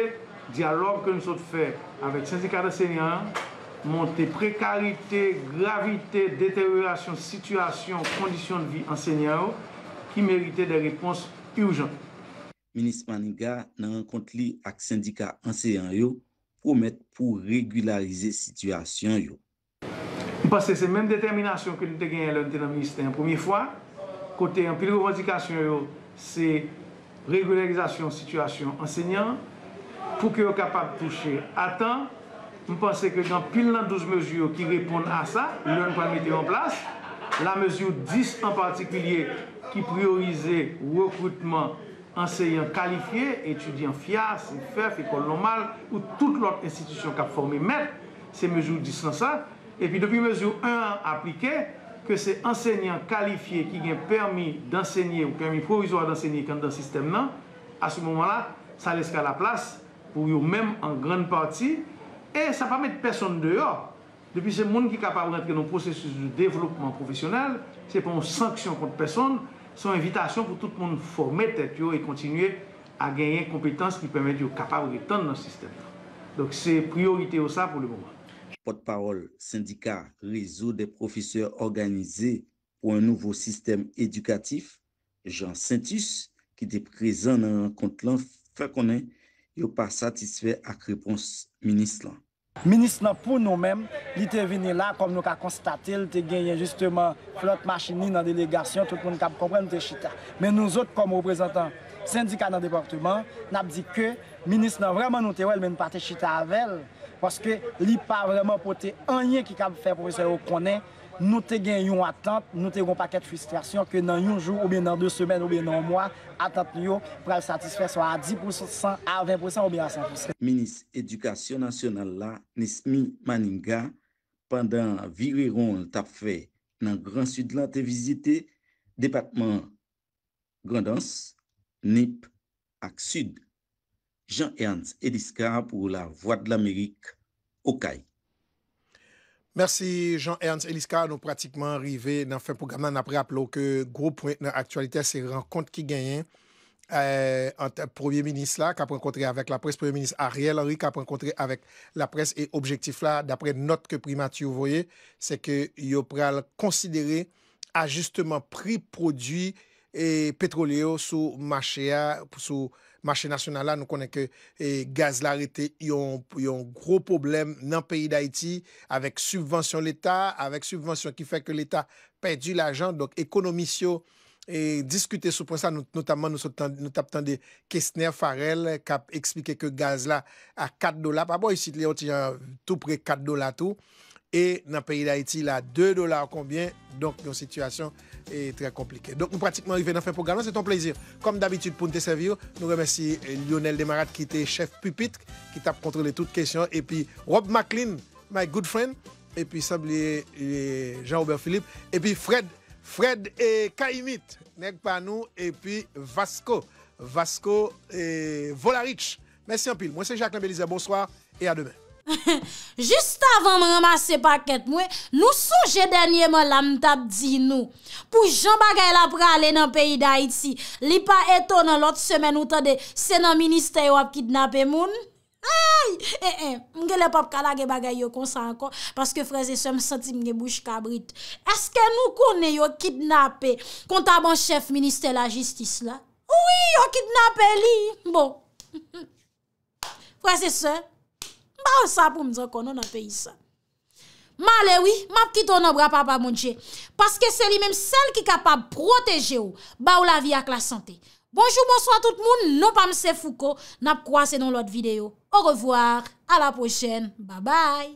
diyalog ke nou sot fè avèk syndika de sènyan montè prekarité, gravité, deteriorasyon, situasyon, kondisyon de vi an sènyan yo ki merite de repons urgent. Ministre Maniga nan an kont li ak syndika an sènyan yo pou mèt pou regularize situasyon yo. Mpase se mèm determinasyon ke nou te genye lèntè nan ministè yon premier fwa, kote yon pil revansikasyon yo, se régularisation situation enseignant pour que soient capable de toucher à temps. Je que dans pile 12 mesures qui répondent à ça, pas pas mettre en place. La mesure 10 en particulier qui priorisait recrutement enseignants qualifiés, étudiants FIAS, FEF, École normale ou toute l'autre institution qui a formé maître, ces mesures 10 dans ça. Et puis depuis mesure 1 appliquée, que ces enseignant qualifiés qui ont permis d'enseigner ou permis provisoire d'enseigner dans le système, là à ce moment-là, ça laisse la place pour eux-mêmes en grande partie. Et ça ne permet personne dehors. Depuis ce monde qui est capable d'entrer dans le processus de développement professionnel, ce n'est pas une sanction contre personne, c'est une invitation pour tout le monde former tête et continuer à gagner des compétences qui permettent de capable dans le système. Donc c'est priorité ça pour le moment. potpawol, syndika, rezo, de profiseur organize pou an nouvo sistem edukatif, Jean Saint-Yus, ki te prezen nan an kontlan fè konen, yo pa satisfè ak repons minis lan. Minis lan pou nou men, li te vini la kom nou ka konstate, li te genyen flot machini nan delegasyon tout moun kap kompren nou te chita. Men nou zot kom reprezentan syndika nan departement nap di ke, minis lan vreman nou te wel men patè chita avèl Paske li pa vreman pote anye ki ka fe profesyonel konen, nou te gen yon atante, nou te gen paket frustrasyon ke nan yon jou oube nan 2 semen oube nan mwa atante yo pral satisfekso a 10% a 20% oube a 100%. Minis Edukasyon Nasyonal la Nismi Maninga, pandan viriron l tapfe nan Gran Sudlan te vizite, Depatman Grandans, Nip ak Sud. Jean-Ernst Eliska, pou la Voix de l'Amérique, Okai. Merci Jean-Ernst Eliska. Nou pratikman rive nan fin program nan apre aplou ke grou point nan aktualite se renkont ki genyen euh, an te premier ministre la, kap renkontre avèk la pres, premier ministre Ariel Henry, kap renkontre avèk la pres, et objektif la, d'apre not ke primat you voye, se ke yo pral konsidere a justeman pri-produit E petrole yo sou mache ya, sou mache nasyonal la, nou konen ke e, gaz la rete yon gro problem nan peyi d'Haïti Avèk subvensyon l'Etat, avèk subvensyon ki fèk l'Etat pèdi l'ajan, donk ekonomisyon e, Diskute sou pou sa, nou tap tan de Kessner, Farel, kap eksplike ke gaz la bon, a 4 dola Pa bo, yon ti yon tou pre 4 dola tou Et dans le pays d'Haïti, là, 2 dollars combien Donc, une situation est eh, très compliquée. Donc, nous pratiquement à dans fin programme. C'est ton plaisir. Comme d'habitude, pour nous servir, nous remercions eh, Lionel Demarat qui était chef pupitre, qui tape contrôlé toutes questions. Et puis, Rob McLean, my good friend. Et puis, eh, Jean-Aubert Philippe. Et puis, Fred, Fred et Kaimit, n'est pas nous. Et puis, Vasco, Vasco et Volarich. Merci en pile. Moi, c'est Jacques Lambelliza. Bonsoir et à demain. Just avan m remase paket mwen Nou souje denye m lamtap di nou Pou jan bagay la prale nan peyi da iti Li pa eto nan lot semen ou tade Se nan minister yo ap kidnapen moun Ay, e-e M gen le pap kalage bagay yo konsa ankon Paske freze se m senti m gen bouj kabrit Eske nou konen yo kidnapen Konta bon chef minister la jistis la Ouwi yo kidnapen li Bon Freze se ba ou sa pou m zan konon an peyi sa. Ma lewi, map kiton an bra pa pa mounche, paske se li menm sel ki kapab proteje ou, ba ou la vi ak la sante. Bonjou monsou an tout moun, non pa m se fouko, nap kwa se non lot video. Ou revoar, a la pochen, ba bay!